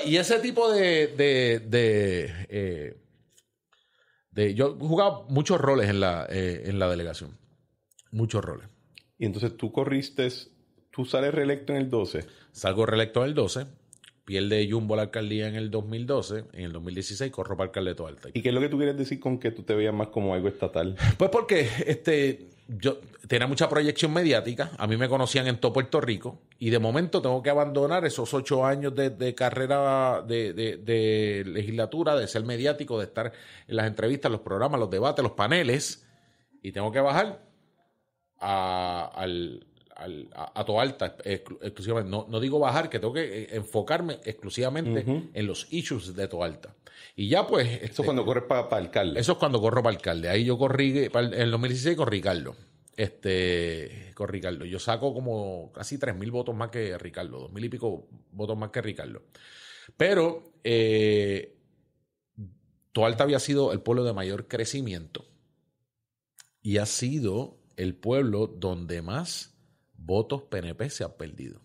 Y ese tipo de, eh, yo jugaba muchos roles en la, eh, en la delegación. Muchos roles. Y entonces tú corriste, tú sales reelecto en el 12. Salgo reelecto en el 12, pierde Jumbo la alcaldía en el 2012, en el 2016 corro para alcalde de Alta. ¿Y qué es lo que tú quieres decir con que tú te veías más como algo estatal? Pues porque este yo tenía mucha proyección mediática, a mí me conocían en todo Puerto Rico y de momento tengo que abandonar esos ocho años de, carrera de, legislatura, de ser mediático, de estar en las entrevistas, los programas, los debates, los paneles y tengo que bajar al, a, Toalta exclusivamente. No, no, digo bajar, que tengo que eh, enfocarme exclusivamente en los issues de Toalta. Y ya pues... Eso es este, cuando corres para el alcalde. Eso es cuando corro para alcalde. Ahí yo corrí, en el 2016 con Ricardo. Este, con Ricardo. Yo saco como casi 3.000 votos más que Ricardo, 2.000 y pico votos más que Ricardo. Pero eh, Toalta había sido el pueblo de mayor crecimiento y ha sido el pueblo donde más votos PNP se han perdido.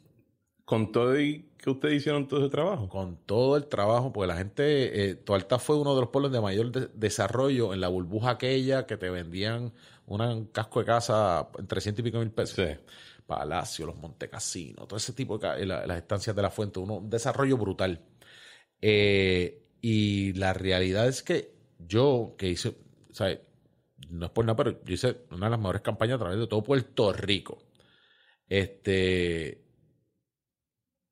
¿Con todo y que ustedes hicieron todo ese trabajo? Con todo el trabajo, porque la gente, eh, Tualta fue uno de los pueblos de mayor desarrollo en la burbuja aquella que te vendían un casco de casa entre 300 y pico mil pesos. Sí. Palacio, los Montecasinos, todo ese tipo de eh, las estancias de la fuente, un desarrollo brutal. Eh, y la realidad es que yo, que hice, no es por nada, pero yo hice una de las mejores campañas a través de todo Puerto Rico. Este,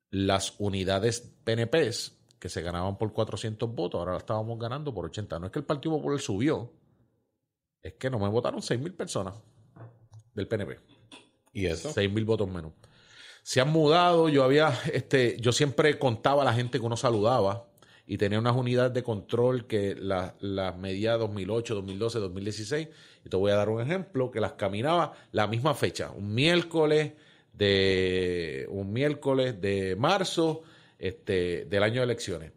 las unidades PNP que se ganaban por 400 votos, ahora las estábamos ganando por 80. No es que el Partido Popular subió, es que no me votaron 6.000 personas del PNP. ¿Y eso? 6.000 votos menos. Se han mudado, yo había, este, yo siempre contaba a la gente que uno saludaba y tenía unas unidades de control que las medía 2008, 2012, 2016. Y te voy a dar un ejemplo, que las caminaba la misma fecha, un miércoles, de un miércoles de marzo este, del año de elecciones.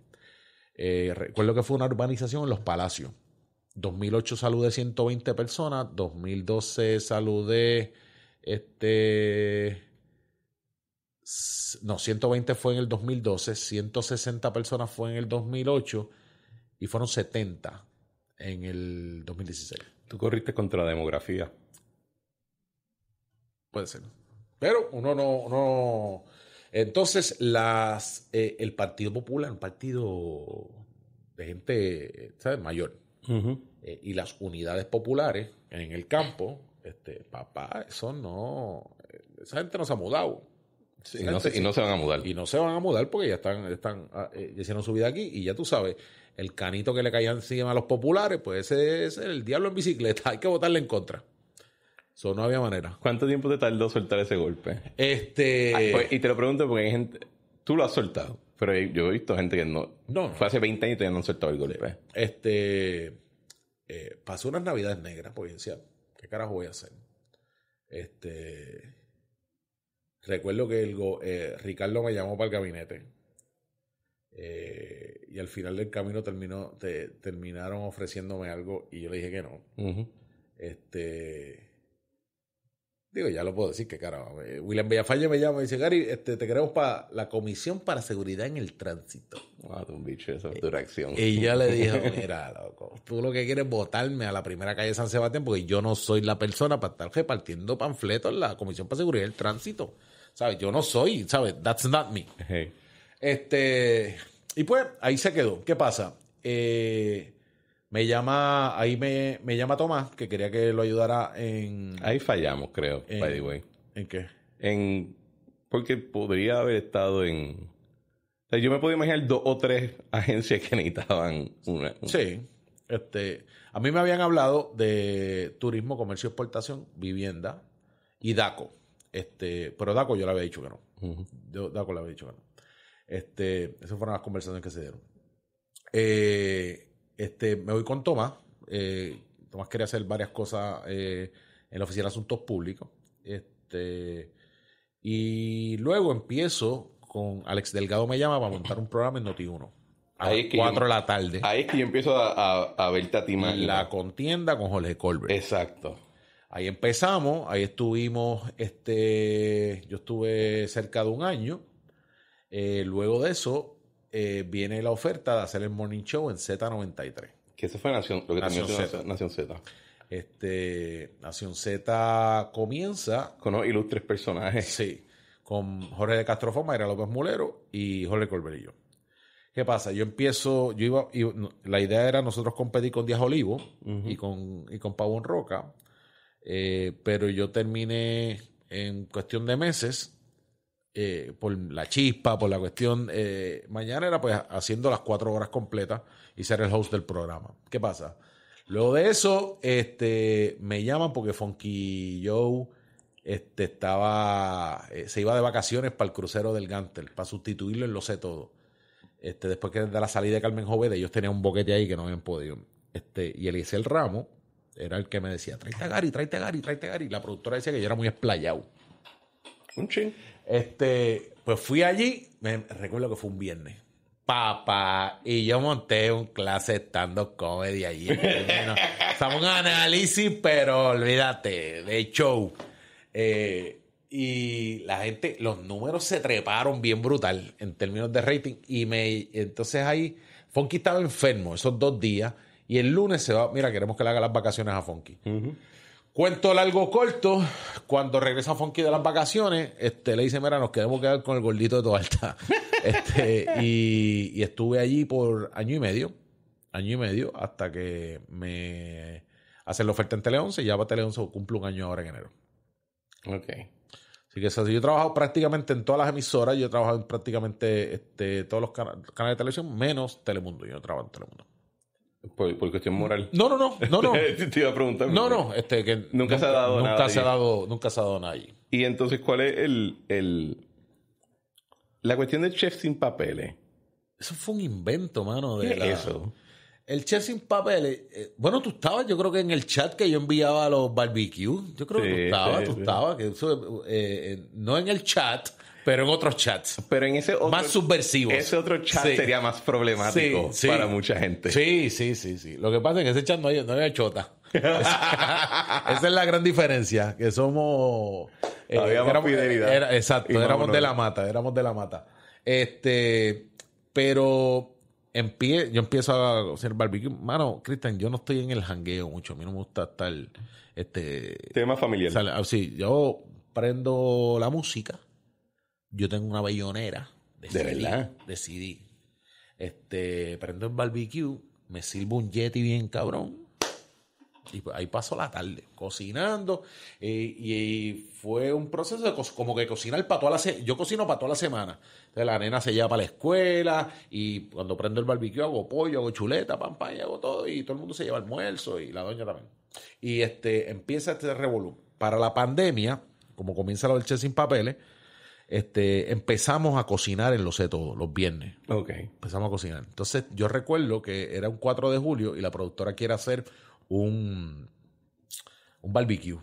Eh, recuerdo que fue una urbanización en Los Palacios. 2008 saludé 120 personas, 2012 saludé este no, 120 fue en el 2012, 160 personas fue en el 2008 y fueron 70 en el 2016. Tú corriste contra la demografía. Puede ser. Pero uno no. no entonces, las, eh, el Partido Popular, un partido de gente ¿sabes? mayor, eh, y las unidades populares en el campo, este, papá, eso no. Esa gente no se ha mudado. y, no se, y, no se, van a mudar. Y no se van a mudar porque ya están, están ah, eh, ya hicieron su vida aquí y ya tú sabes, el canito que le caían encima a los populares, pues ese es el diablo en bicicleta, hay que votarle en contra. So, no había manera. ¿Cuánto tiempo te tardó soltar ese golpe? Este. Ah, pues, y te lo pregunto porque hay gente. Tú lo has soltado, pero yo he visto gente que no. No. Fue hace 20 años y todavía no han soltado el golpe. Este. Eh, pasó unas navidades negras porque decía, ¿qué carajo voy a hacer? Este. Recuerdo que el eh, Ricardo me llamó para el gabinete. Eh, y al final del camino terminó, te, terminaron ofreciéndome algo y yo le dije que no. Este. Digo, ya lo puedo decir, que cara, eh, William Villafañe me llama y dice, Gary, este, te queremos para la Comisión para Seguridad en el Tránsito. wow, ah, un bicho esa eh, Y ya le dije, mira, loco, tú lo que quieres es votarme a la primera calle de San Sebastián porque yo no soy la persona para estar repartiendo panfletos en la Comisión para Seguridad en el Tránsito. ¿Sabes? Yo no soy, ¿sabes? That's not me. Este, y pues, ahí se quedó. ¿Qué pasa? Eh, me llama, ahí me, me llama Tomás, que quería que lo ayudara en... Ahí fallamos, creo, by the way. ¿En qué? En... Porque podría haber estado en... yo me puedo imaginar dos o tres agencias que necesitaban una... Sí. Este, a mí me habían hablado de turismo, comercio, exportación, vivienda y DACO. Este, pero DACO yo le había dicho que no. Yo DACO le había dicho que no. Este, esas fueron las conversaciones que se dieron. Eh, este, me voy con Tomás. Eh, Tomás quería hacer varias cosas eh, en la Oficina de Asuntos Públicos. Este, y luego empiezo con Alex Delgado me llama para montar un programa en Noti1. A las 4 de la tarde. Ahí es que yo empiezo a, a, a verte a La contienda con Jorge Colbert. Exacto. Ahí empezamos, ahí estuvimos, este, yo estuve cerca de un año. Eh, luego de eso, eh, viene la oferta de hacer el morning show en Z93. Que eso fue Nación, lo que también Z. Nación Z. Este, Nación Z comienza. Con los ilustres personajes. Sí. Con Jorge de Castrofoma, Era López Mulero y Jorge Colberillo. ¿Qué pasa? Yo empiezo, yo iba, la idea era nosotros competir con Díaz Olivo y con, y con Pavón Roca, eh, pero yo terminé en cuestión de meses eh, por la chispa, por la cuestión. Eh, mañana era pues haciendo las cuatro horas completas y ser el host del programa. ¿Qué pasa? Luego de eso, este, me llaman porque Funky Joe este, estaba, eh, se iba de vacaciones para el crucero del Gantel, para sustituirlo en Lo Sé Todo. Este, después que de la salida de Carmen Joveda, ellos tenían un boquete ahí que no habían podido. Este, y el Ramo era el que me decía, tráete a Gary, tráete a Gary, tráete a Gary. La productora decía que yo era muy explayado. Un ching. Este, pues fui allí, me, recuerdo que fue un viernes. Papá, y yo monté un clase estando comedy allí. Estamos en análisis, pero olvídate, de show. Eh, y la gente, los números se treparon bien brutal en términos de rating. Y me entonces ahí, Fonky estaba enfermo esos dos días. Y el lunes se va, mira, queremos que le haga las vacaciones a Fonky. Cuento largo corto, cuando regresa Fonky de las vacaciones, este, le dice, mira, nos queremos quedar con el gordito de toda alta. Este, y, estuve allí por año y medio, año y medio, hasta que me hacen la oferta en Tele 11 y ya para Tele 11 cumple un año ahora en enero. Ok. Así que yo he trabajado prácticamente en todas las emisoras, yo he trabajado en prácticamente este, todos los canales de televisión, menos Telemundo, yo no trabajo en Telemundo. Por, cuestión moral. No, no, no. no, no. Te iba a preguntar. No, no. Este, que nunca, se ha dado nunca nada. Se ha dado, nunca se ha dado nada Y entonces, ¿cuál es el, el... La cuestión del chef sin papeles. Eso fue un invento, mano. De eso? El chef sin papeles. Eh, bueno, tú estabas, yo creo que en el chat que yo enviaba a los barbecues. Yo creo que tú estabas, tú estabas. Que eso, eh, eh, no en el chat, pero en otros chats. Pero en ese más subversivos. Ese otro chat sería más problemático para mucha gente. Sí, sí, sí, sí. Lo que pasa es que ese chat no hay, chota. esa, es la gran diferencia, que somos eh, éramos, exacto, éramos de la mata, éramos de la mata. Este, pero pie, yo empiezo a hacer barbecue. Mano, Cristian, yo no estoy en el jangueo mucho. A mí no me gusta estar. Este, Tema familiar. Ah, sí, yo prendo la música yo tengo una bayonera de, verdad? Decidí. Este, prendo el barbecue, me sirvo un Yeti bien cabrón. Y pues, ahí paso la tarde cocinando. Eh, y, fue un proceso como que cocinar para toda la semana. Yo cocino para toda la semana. Entonces la nena se lleva para la escuela. Y cuando prendo el barbecue hago pollo, hago chuleta, pan, y hago todo. Y todo el mundo se lleva almuerzo y la doña también. Y este empieza este revolú. Para la pandemia, como comienza la del sin papeles, este, empezamos a cocinar en Lo Sé Todo, los viernes. Ok. Empezamos a cocinar. Entonces, yo recuerdo que era un 4 de julio y la productora quiere hacer un, un barbecue.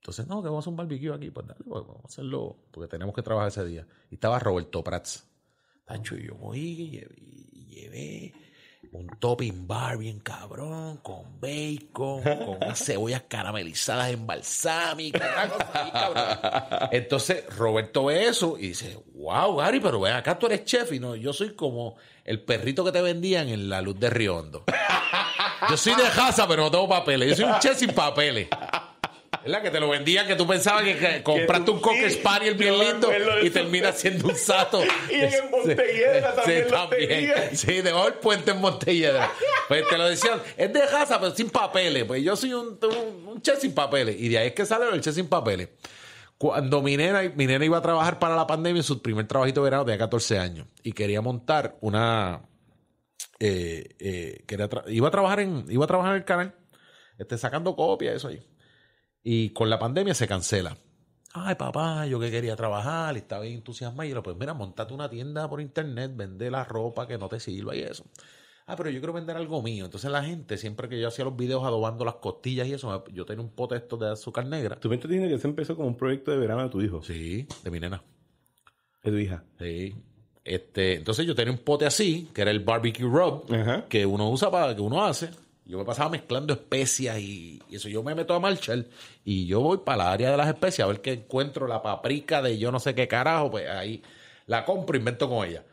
Entonces, no, que vamos a hacer un barbecue aquí. Pues dale, pues vamos a hacerlo porque tenemos que trabajar ese día. Y estaba Roberto Prats. Tancho y yo voy y llevé un topping bar bien cabrón, con bacon, con unas cebollas caramelizadas en balsámico, Entonces Roberto ve eso y dice, wow, Gary, pero ven acá, tú eres chef y no, yo soy como el perrito que te vendían en La Luz de Riondo. Yo soy de casa pero no tengo papeles. Yo soy un chef sin papeles. ¿Verdad? Que te lo vendía, que tú pensabas que, compraste un coque y el bien lindo y termina siendo un sato. y en este, Montelledra este también. Sí, lo también. Sí, debajo oh, del puente en Montelledra. Pues te lo decían, es de raza, pero sin papeles. Pues yo soy un, un, che sin papeles. Y de ahí es que sale el che sin papeles. Cuando Minera, iba a trabajar para la pandemia, en su primer trabajito de verano de 14 años y quería montar una. Eh, eh, iba, a trabajar en, iba a trabajar el canal, este, sacando copias, eso ahí. Y con la pandemia se cancela. Ay, papá, yo que quería trabajar y estaba bien entusiasmado. Y yo, pues mira, montate una tienda por internet, vende la ropa que no te sirva y eso. Ah, pero yo quiero vender algo mío. Entonces la gente, siempre que yo hacía los videos adobando las costillas y eso, yo tenía un pote esto de azúcar negra. ¿Tú me estás que se empezó como un proyecto de verano de tu hijo? Sí, de mi nena. ¿De tu hija? Sí. Este, entonces yo tenía un pote así, que era el barbecue rub, que uno usa para, que uno hace. Yo me pasaba mezclando especias y, eso. Yo me meto a marchar y yo voy para la área de las especias a ver qué encuentro, la paprika de yo no sé qué carajo, pues ahí la compro, invento con ella.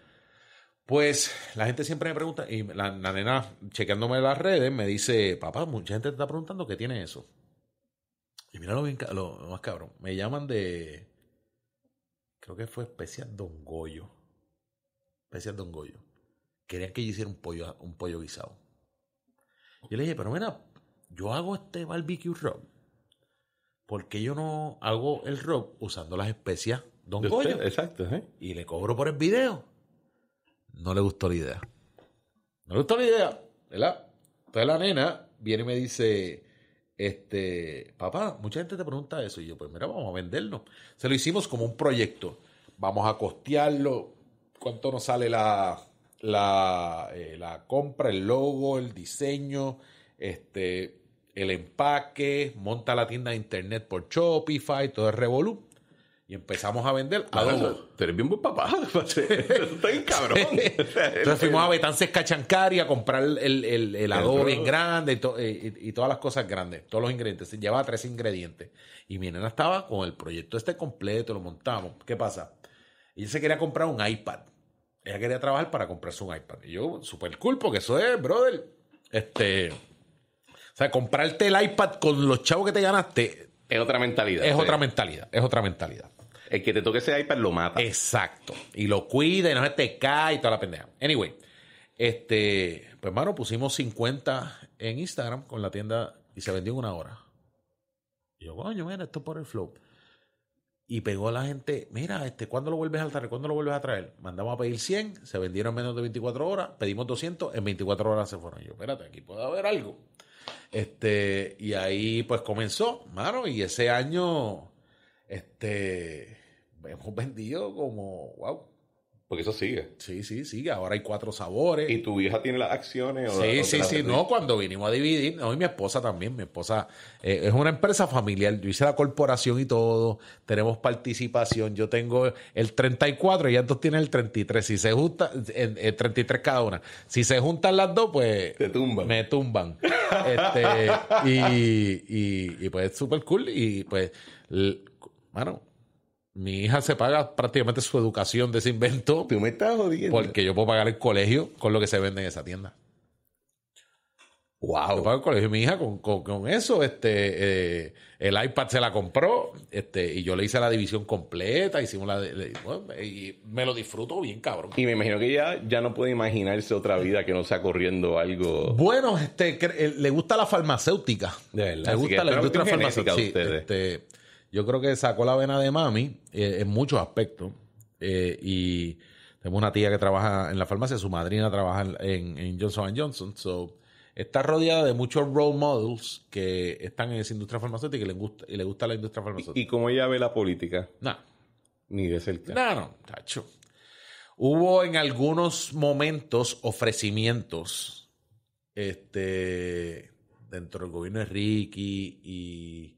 Pues la gente siempre me pregunta, y la, nena chequeándome las redes me dice, papá, mucha gente te está preguntando qué tiene eso. Y mira lo, más cabrón, me llaman de, creo que fue especias Don Goyo, especias Don Goyo. Querían que yo hiciera un pollo, un pollo guisado yo le dije, pero mira, yo hago este barbecue rock. ¿Por qué yo no hago el rock usando las especias Don de exacto. Y le cobro por el video. No le gustó la idea. No le gustó la idea, ¿verdad? Entonces la nena viene y me dice, este, papá, mucha gente te pregunta eso. Y yo, pues mira, vamos a venderlo. Se lo hicimos como un proyecto. Vamos a costearlo. ¿Cuánto nos sale la, eh, la, compra, el logo, el diseño, este, el empaque, monta la tienda de internet por Shopify, todo es revolú. Y empezamos a vender adobo. bien buen papá. Entonces fuimos a Betances y a comprar el, el, el, grande eh, y, todas las cosas grandes, todos los ingredientes. Se llevaba tres ingredientes. Y mi nena estaba con el proyecto este completo, lo montamos. ¿Qué pasa? Ella se quería comprar un iPad ella quería trabajar para comprarse un iPad. Y yo, súper culpo que eso es, brother. Este. O sea, comprarte el iPad con los chavos que te ganaste. Es otra mentalidad. Es otra mentalidad. Es otra mentalidad. El que te toque ese iPad lo mata. Exacto. Y lo cuida y no se te cae y toda la pendeja. Anyway. Este. Pues, hermano, pusimos 50 en Instagram con la tienda y se vendió en una hora. Y yo, coño, mira, esto por el flow y pegó a la gente, mira, este, ¿cuándo lo vuelves a traer? ¿Cuándo lo vuelves a traer? Mandamos a pedir 100, se vendieron menos de 24 horas, pedimos 200, en 24 horas se fueron. Y yo, espérate, aquí puede haber algo. Este, y ahí pues comenzó, mano, y ese año, este, hemos vendido como, wow, porque eso sigue. Sí, sí, sigue. Ahora hay cuatro sabores. ¿Y tu hija tiene las acciones? sí, sí, sí. No, cuando vinimos a dividir, no, mi esposa también. Mi esposa eh, es una empresa familiar. Yo hice la corporación y todo. Tenemos participación. Yo tengo el 34 y entonces tienen el 33. Si se juntan... el, 33 cada una. Si se juntan las dos, pues. Te tumban. Me tumban. Este, y, pues es pues súper cool. Y pues, bueno, mi hija se paga prácticamente su educación de ese invento. Tú me Porque yo puedo pagar el colegio con lo que se vende en esa tienda. Wow. pago el colegio. Mi hija con, eso, este, eh, el iPad se la compró, este, y yo le hice la división completa, hicimos la y me lo disfruto bien, cabrón. Y me imagino que ya, ya no puede imaginarse otra vida que no sea corriendo algo. Bueno, este, eh, le gusta la farmacéutica. Le gusta la industria farmacéutica. Eh. Este, yo creo que sacó la vena de mami eh, en muchos aspectos. Eh, y tengo una tía que trabaja en la farmacia, su madrina trabaja en, Johnson Johnson. So, está rodeada de muchos role models que están en esa industria farmacéutica y le gusta, y le gusta la industria farmacéutica. ¿Y, cómo ella ve la política? No. Ni de cerca. No, no, tacho. Hubo en algunos momentos ofrecimientos este, dentro del gobierno de Ricky y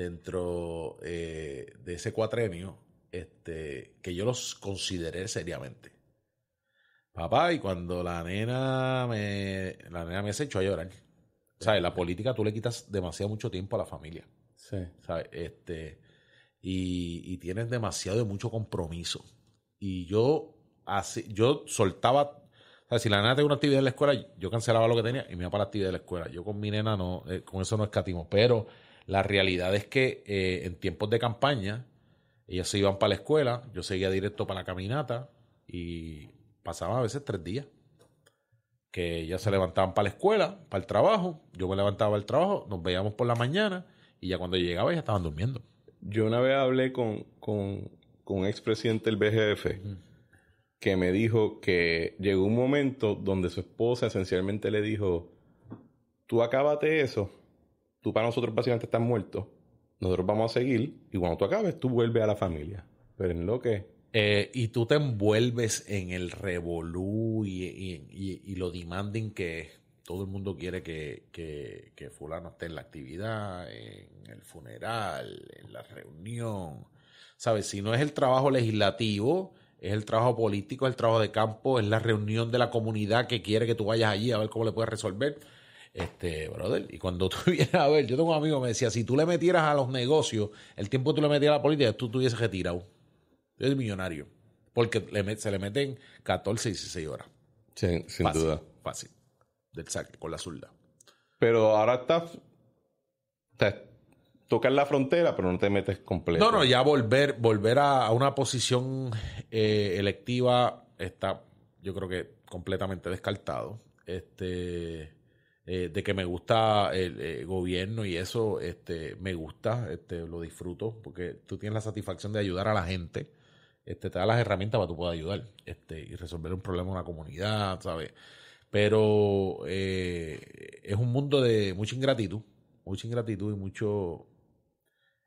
dentro eh, de ese cuatrenio este, que yo los consideré seriamente. Papá, y cuando la nena me, la nena me se hecho a llorar. ¿Sabes? La política tú le quitas demasiado mucho tiempo a la familia. Sí. ¿Sabes? Este, y, tienes demasiado y mucho compromiso. Y yo, yo soltaba. Si la nena tenía una actividad en la escuela, yo cancelaba lo que tenía y me iba para la actividad de la escuela. Yo con mi nena no, eh, con eso no escatimo. Pero la realidad es que eh, en tiempos de campaña, ellas se iban para la escuela, yo seguía directo para la caminata y pasaban a veces tres días. Que ellas se levantaban para la escuela, para el trabajo, yo me levantaba el trabajo, nos veíamos por la mañana y ya cuando llegaba ya estaban durmiendo. Yo una vez hablé con, con, con un expresidente del BGF que me dijo que llegó un momento donde su esposa esencialmente le dijo, tú acábate eso tú para nosotros básicamente estás muerto. Nosotros vamos a seguir y cuando tú acabes, tú vuelves a la familia. Pero en lo que... Eh, y tú te envuelves en el revolú y, y, lo demanding que Todo el mundo quiere que, que, que fulano esté en la actividad, en el funeral, en la reunión. ¿Sabes? Si no es el trabajo legislativo, es el trabajo político, es el trabajo de campo, es la reunión de la comunidad que quiere que tú vayas allí a ver cómo le puedes resolver. Este, brother, y cuando tú vienes a ver, yo tengo un amigo que me decía, si tú le metieras a los negocios el tiempo que tú le metieras a la política, tú hubieses retirado. Yo soy millonario. Porque se le meten 14, 16 horas. sin duda. Fácil. Del saque, con la zurda. Pero ahora estás... Te tocas la frontera, pero no te metes completo. No, no, ya volver, volver a, una posición eh, electiva está, yo creo que completamente descartado. Este eh, de que me gusta el, eh, gobierno y eso, este, me gusta, este, lo disfruto, porque tú tienes la satisfacción de ayudar a la gente, este, te da las herramientas para tú puedas ayudar este, y resolver un problema en la comunidad, ¿sabes? Pero eh, es un mundo de mucha ingratitud, mucha ingratitud y mucho...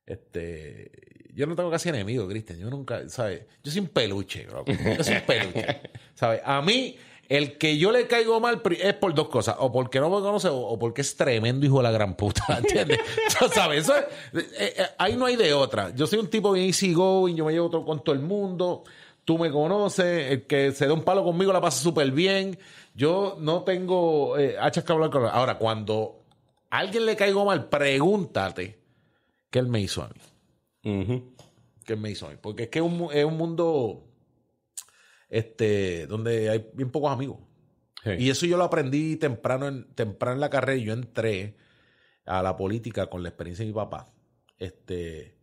Este, yo no tengo casi enemigo, Cristian. Yo nunca, ¿sabes? Yo soy un peluche, Yo soy un peluche, ¿sabes? A mí, el que yo le caigo mal es por dos cosas. O porque no me conoce o porque es tremendo hijo de la gran puta. ¿Entiendes? ¿Sabes? Eh, eh, ahí no hay de otra. Yo soy un tipo bien easy going, yo me llevo con todo el mundo. Tú me conoces. El que se da un palo conmigo la pasa súper bien. Yo no tengo eh, hachas que hablar con Ahora, cuando a alguien le caigo mal, pregúntate qué él me hizo a mí. ¿Qué él me hizo a mí? Porque es que es un mundo este, donde hay bien pocos amigos. Y eso yo lo aprendí temprano en, temprano en la carrera y yo entré a la política con la experiencia de mi papá. Este,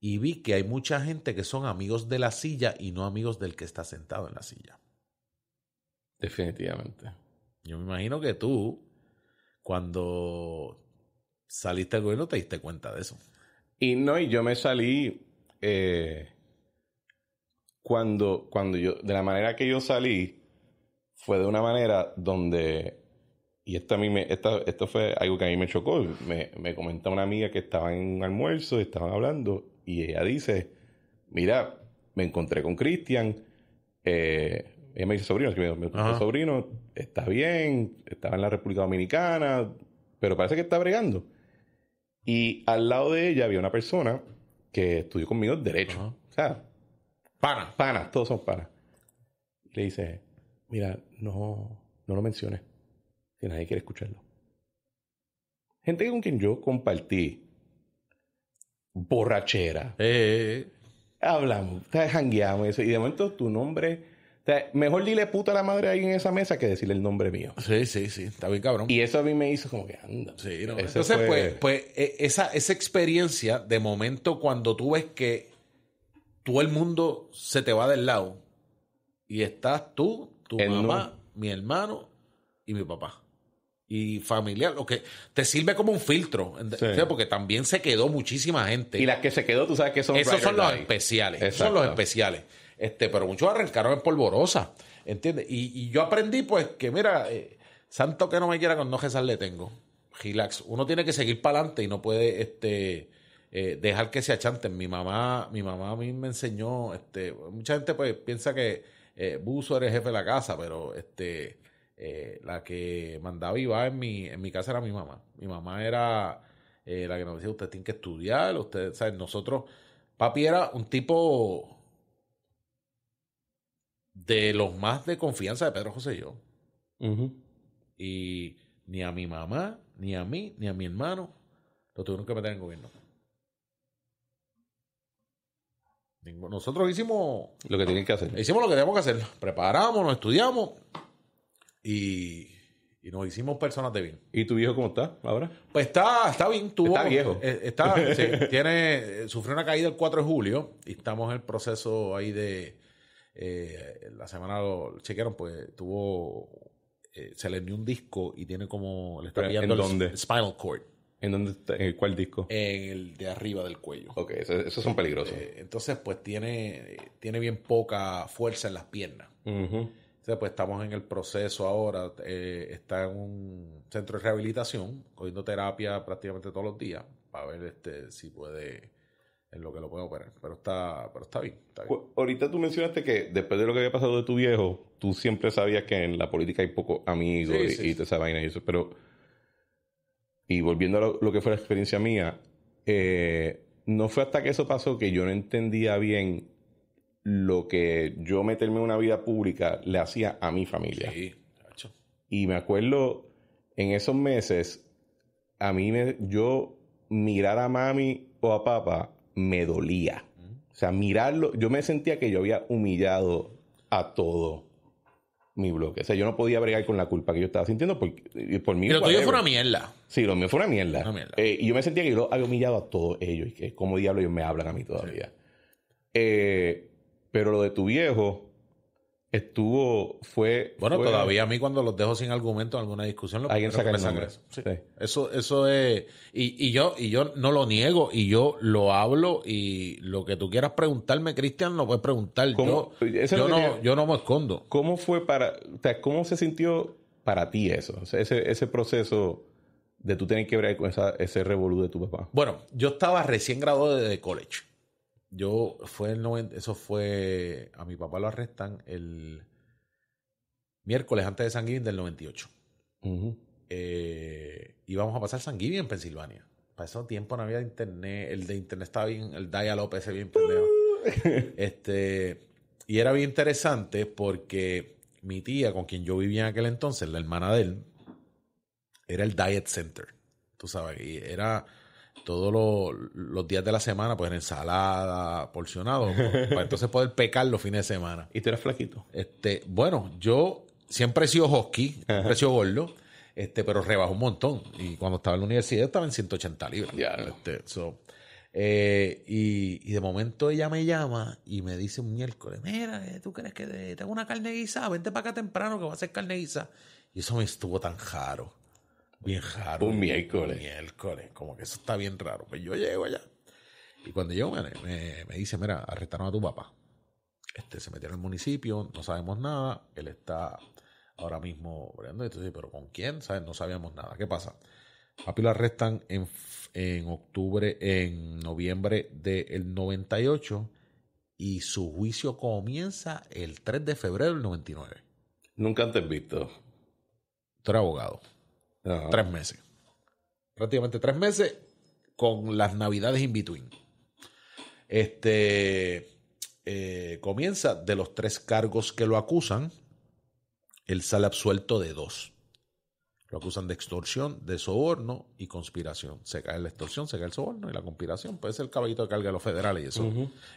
y vi que hay mucha gente que son amigos de la silla y no amigos del que está sentado en la silla. Definitivamente. Yo me imagino que tú, cuando saliste del gobierno, te diste cuenta de eso. Y no, y yo me salí eh, cuando, cuando yo, de la manera que yo salí, fue de una manera donde, y esta a mí me, esto fue algo que a mí me chocó, me, me comenta una amiga que estaba en un almuerzo, estaban hablando, y ella dice, mira, me encontré con Cristian, eh, ella me dice sobrino, sobrino, está bien, estaba en la República Dominicana, pero parece que está bregando. Y al lado de ella había una persona que estudió conmigo derecho. O sea, Pana. Pana, todos son panas. Le dice, mira, no, no lo menciones, Si nadie quiere escucharlo. Gente con quien yo compartí borrachera. Eh. eh, eh, eh. Hablamos, jangueamos eso. Y de momento tu nombre... mejor dile puta a la madre ahí en esa mesa que decirle el nombre mío. Sí, sí, sí. Está bien cabrón. Y eso a mí me hizo como que anda. Sí, no, Entonces, pues, pues e, esa, esa experiencia, de momento, cuando tú ves que todo el mundo se te va del lado. Y estás tú, tu mamá, mi hermano y mi papá. Y familiar, lo que te sirve como un filtro, porque también se quedó muchísima gente. Y las que se quedó, tú sabes que son. Esos son los especiales. Esos son los especiales. Este, pero muchos arrancaron en polvorosa. ¿Entiendes? Y, yo aprendí, pues, que mira, eh, santo que no me quiera con no le tengo. Gilax, Uno tiene que seguir para adelante y no puede, este eh, dejar que se achanten. Mi mamá, mi mamá a mí me enseñó, este, mucha gente pues piensa que eh, Buzo era jefe de la casa, pero este, eh, la que mandaba y iba en mi, en mi casa era mi mamá. Mi mamá era eh, la que nos decía, usted tiene que estudiar, usted, ¿sabes? Nosotros, papi era un tipo de los más de confianza de Pedro José y yo. Y ni a mi mamá, ni a mí, ni a mi hermano, lo tuvieron que meter en gobierno. Nosotros hicimos. Lo que tienen que hacer. Hicimos lo que teníamos que hacer. Preparamos, nos estudiamos y, nos hicimos personas de bien. ¿Y tu viejo cómo está ahora? Pues está, está bien. Tuvo, viejo. Eh, tiene, eh, sufrió una caída el 4 de julio y estamos en el proceso ahí de. Eh, la semana lo chequearon, pues tuvo. se le dio un disco y tiene como. Le está pillando el spinal cord. ¿En dónde cuál disco? En el de arriba del cuello. Ok, esos, son peligrosos. Eh, entonces, pues tiene, tiene bien poca fuerza en las piernas. Entonces, pues estamos en el proceso ahora. Eh, está en un centro de rehabilitación, cogiendo terapia prácticamente todos los días, para ver este, si puede en lo que lo puede operar. Pero está, pero está bien. ahorita tú mencionaste que después de lo que había pasado de tu viejo, tú siempre sabías que en la política hay pocos amigos y, esa vaina y eso. Pero y volviendo a lo, que fue la experiencia mía, eh, no fue hasta que eso pasó que yo no entendía bien lo que yo meterme en una vida pública le hacía a mi familia. Sí, Y me acuerdo en esos meses, a mí me, yo mirar a mami o a papá me dolía. O sea, mirarlo, yo me sentía que yo había humillado a todo mi bloque. O sea, yo no podía bregar con la culpa que yo estaba sintiendo por, por mí. Pero tuyo fue una mierda. Sí, lo mío fue una mierda. Eh, y yo me sentía que yo había humillado a todos ellos y que como diablo ellos me hablan a mí todavía. Eh, pero lo de tu viejo, estuvo, fue... Bueno, todavía a mí cuando los dejo sin argumento en alguna discusión, lo alguien saca Eso, eso es... Y, y, yo, y yo no lo niego, y yo lo hablo, y lo que tú quieras preguntarme, Cristian, lo puedes preguntar. Yo, yo no, yo no me escondo. ¿Cómo fue para... O sea, ¿Cómo se sintió para ti eso? ese, proceso de tú tener que ver con esa, ese revolú de tu papá. Bueno, yo estaba recién graduado de college yo fue el 90, eso fue, a mi papá lo arrestan el miércoles antes de San del 98. y eh, a pasar San en Pensilvania. Para eso tiempo no había internet, el de internet estaba bien, el Daya López se bien pendejo. Uh. este, y era bien interesante porque mi tía, con quien yo vivía en aquel entonces, la hermana de él, era el Diet Center. Tú sabes, y era todos los, días de la semana, pues en ensalada, porcionado, pues, para entonces poder pecar los fines de semana. ¿Y tú eras flaquito? Este, bueno, yo siempre he sido husky, siempre he sido gordo, este, pero rebajo un montón. Y cuando estaba en la universidad estaba en 180 libras. este, eh, y, de momento ella me llama y me dice un miércoles, mira, eh, ¿tú crees que tengo una carne guisada? Vente para acá temprano que va a ser carne guisada. Y eso me estuvo tan raro. Bien raro. Un miércoles. miércoles. Como que eso está bien raro. Pues yo llego allá. Y cuando llego, me, dice, mira, arrestaron a tu papá. Este se metieron en el municipio, no sabemos nada. Él está ahora mismo pero ¿con quién? No sabíamos nada. ¿Qué pasa? Papi lo arrestan en, octubre, en noviembre del 98 y su juicio comienza el 3 de febrero del 99. Nunca antes visto. Tú eres abogado tres meses. Prácticamente tres meses con las navidades in between. Este eh, comienza de los tres cargos que lo acusan, él sale absuelto de dos. Lo acusan de extorsión, de soborno y conspiración. Se cae la extorsión, se cae el soborno y la conspiración. Puede ser el caballito de carga de los federales y eso.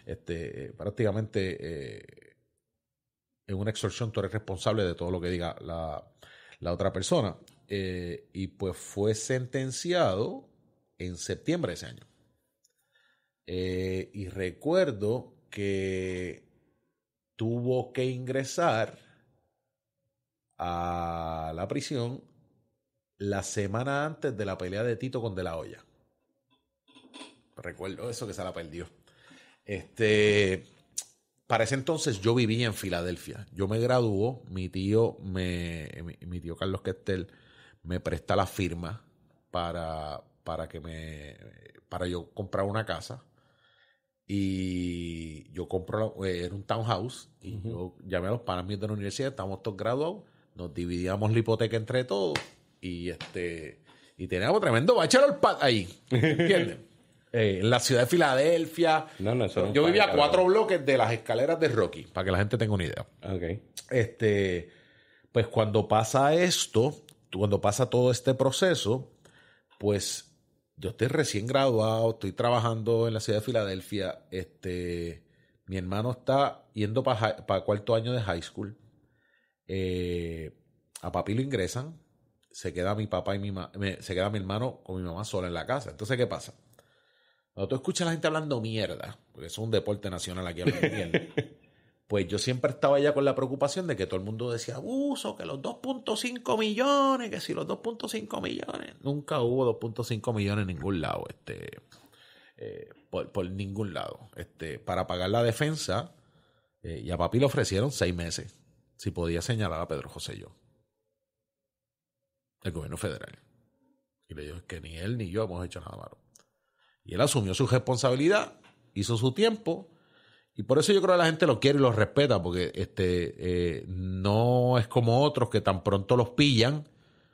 este, eh, prácticamente eh, en una extorsión tú eres responsable de todo lo que diga la, la otra persona. Eh, y pues fue sentenciado en septiembre de ese año. Eh, y recuerdo que tuvo que ingresar a la prisión la semana antes de la pelea de Tito con De La Hoya. Recuerdo eso que se la perdió. Este, para ese entonces yo vivía en Filadelfia. Yo me graduó, mi tío, me, mi, tío Carlos Kestel me presta la firma para, que me para yo comprar una casa y yo compro eh, era un townhouse y yo llamé a los panas de la universidad estamos todos graduados nos dividíamos la hipoteca entre todos y este y teníamos tremendo bachelor pad ahí ¿entiendes? Eh. en la ciudad de Filadelfia yo vivía a cuatro bloques de las escaleras de Rocky para que la gente tenga una idea este pues cuando pasa esto cuando pasa todo este proceso, pues yo estoy recién graduado, estoy trabajando en la ciudad de Filadelfia, este, mi hermano está yendo para para cuarto año de high school, eh, a papi lo ingresan, se queda mi papá y mi ma se queda mi hermano con mi mamá sola en la casa. Entonces, ¿qué pasa? Cuando tú escuchas a la gente hablando mierda, porque es un deporte nacional aquí hablando mierda. pues yo siempre estaba ya con la preocupación de que todo el mundo decía abuso, que los 2.5 millones, que si los 2.5 millones, nunca hubo 2.5 millones en ningún lado, este, eh, por, ningún lado. Este, para pagar la defensa, eh, y a papi le ofrecieron seis meses, si podía señalar a Pedro José yo, el gobierno federal. Y le dijo que ni él ni yo hemos hecho nada malo. Y él asumió su responsabilidad, hizo su tiempo y por eso yo creo que la gente lo quiere y lo respeta, porque este, eh, no es como otros que tan pronto los pillan,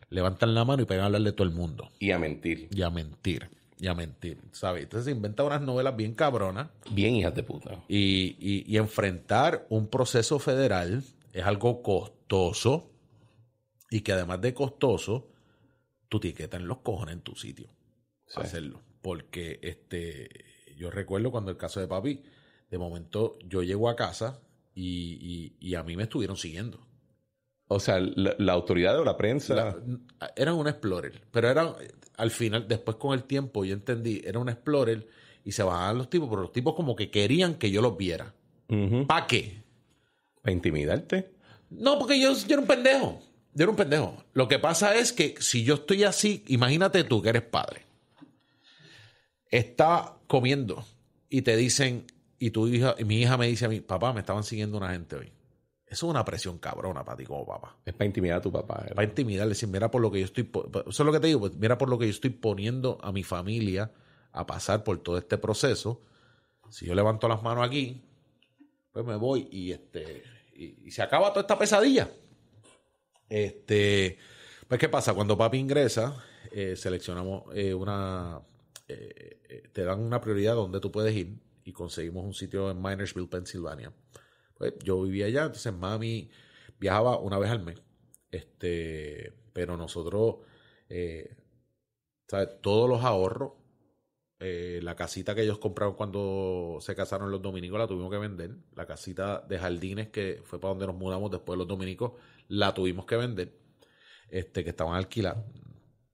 levantan la mano y pegan a hablarle todo el mundo. Y a mentir. Y a mentir. Y a mentir, ¿sabes? Entonces se inventa unas novelas bien cabronas. Bien hijas de puta. Y, enfrentar un proceso federal es algo costoso y que además de costoso, tú tienes en los cojones en tu sitio. Hacerlo. Porque este, yo recuerdo cuando el caso de papi, de momento yo llego a casa y, a mí me estuvieron siguiendo. O sea, la, autoridad o la prensa. era eran un explorer, pero era al final, después con el tiempo, yo entendí, era un explorer y se bajaban los tipos, pero los tipos como que querían que yo los viera. ¿Para qué? ¿Para intimidarte? No, porque yo, yo era un pendejo. Yo era un pendejo. Lo que pasa es que si yo estoy así, imagínate tú que eres padre. Está comiendo y te dicen, y tu hija, y mi hija me dice a mí, papá, me estaban siguiendo una gente hoy. Eso es una presión cabrona para ti como papá. Es para intimidar a tu papá. Es Para intimidarle, decir, mira por lo que yo estoy, eso es lo que te digo, pues, mira por lo que yo estoy poniendo a mi familia a pasar por todo este proceso. Si yo levanto las manos aquí, pues me voy y este y, se acaba toda esta pesadilla. Este, pues qué pasa cuando papi ingresa, eh, seleccionamos eh, una, eh, te dan una prioridad donde tú puedes ir y conseguimos un sitio en Minersville, Pensilvania. Pues, yo vivía allá, entonces mami viajaba una vez al mes. Este, pero nosotros, eh, todos los ahorros, eh, la casita que ellos compraron cuando se casaron los dominicos la tuvimos que vender. La casita de jardines que fue para donde nos mudamos después de los dominicos, la tuvimos que vender. Este, que estaban alquiladas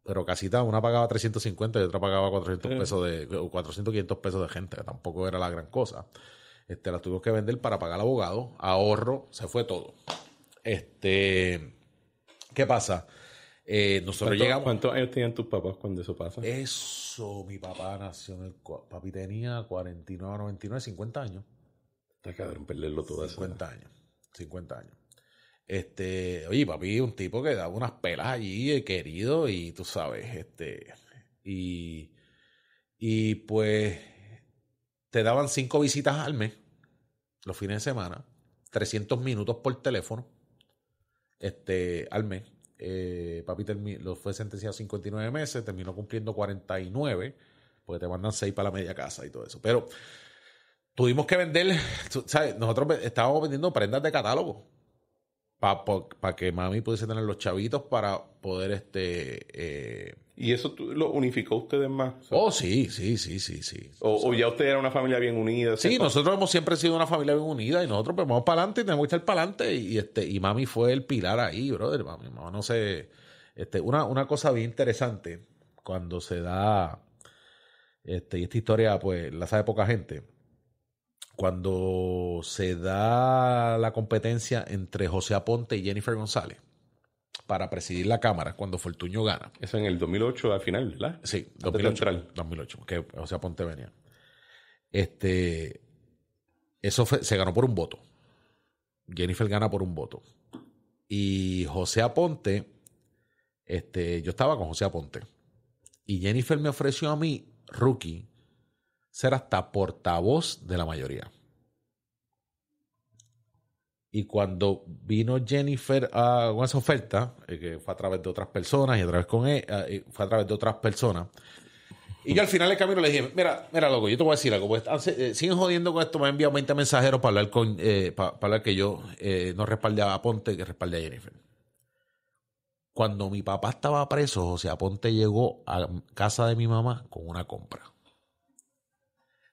pero casita, una pagaba 350 y otra pagaba 400 pesos de, 400, 500 pesos de gente, que tampoco era la gran cosa. Este, las tuvimos que vender para pagar al abogado, ahorro, se fue todo. Este, ¿qué pasa? Eh, nosotros llegamos. ¿Cuántos años tenían tus papás cuando eso pasa? Eso, mi papá nació en el. Papi tenía 49, 99, 50 años. Te acabaron perderlo todo 50 años. 50 años. Este, oye, papi, un tipo que daba unas pelas allí, eh, querido, y tú sabes, este, y, y pues te daban cinco visitas al mes, los fines de semana, 300 minutos por teléfono, este, al mes. Eh, papi lo fue sentenciado a 59 meses, terminó cumpliendo 49, porque te mandan seis para la media casa y todo eso. Pero tuvimos que vender, Nosotros estábamos vendiendo prendas de catálogo para que mami pudiese tener los chavitos para poder este eh, y eso lo unificó ustedes más oh sí sí sí sí sí o, ya usted era una familia bien unida sí nosotros hemos siempre sido una familia bien unida y nosotros pues, vamos para adelante y tenemos que estar para adelante y este y mami fue el pilar ahí brother mami no sé este una, una cosa bien interesante cuando se da este y esta historia pues la sabe poca gente cuando se da la competencia entre José Aponte y Jennifer González para presidir la Cámara cuando Fortuño gana. Eso en el 2008 al final, ¿verdad? Sí, 2008, 2008, que José Aponte venía. Este, eso se ganó por un voto. Jennifer gana por un voto. Y José Aponte, este, yo estaba con José Aponte. Y Jennifer me ofreció a mí, rookie, ser hasta portavoz de la mayoría. Y cuando vino Jennifer con esa oferta, eh, que fue a través de otras personas y a través con él, e, eh, fue a través de otras personas. Y yo al final del camino le dije, mira, mira, loco, yo te voy a decir algo, pues, eh, siguen jodiendo con esto, me han enviado 20 mensajeros para hablar con, para, que yo no respalde a Ponte, que respalde a Jennifer. Cuando mi papá estaba preso, o sea Ponte llegó a casa de mi mamá con una compra.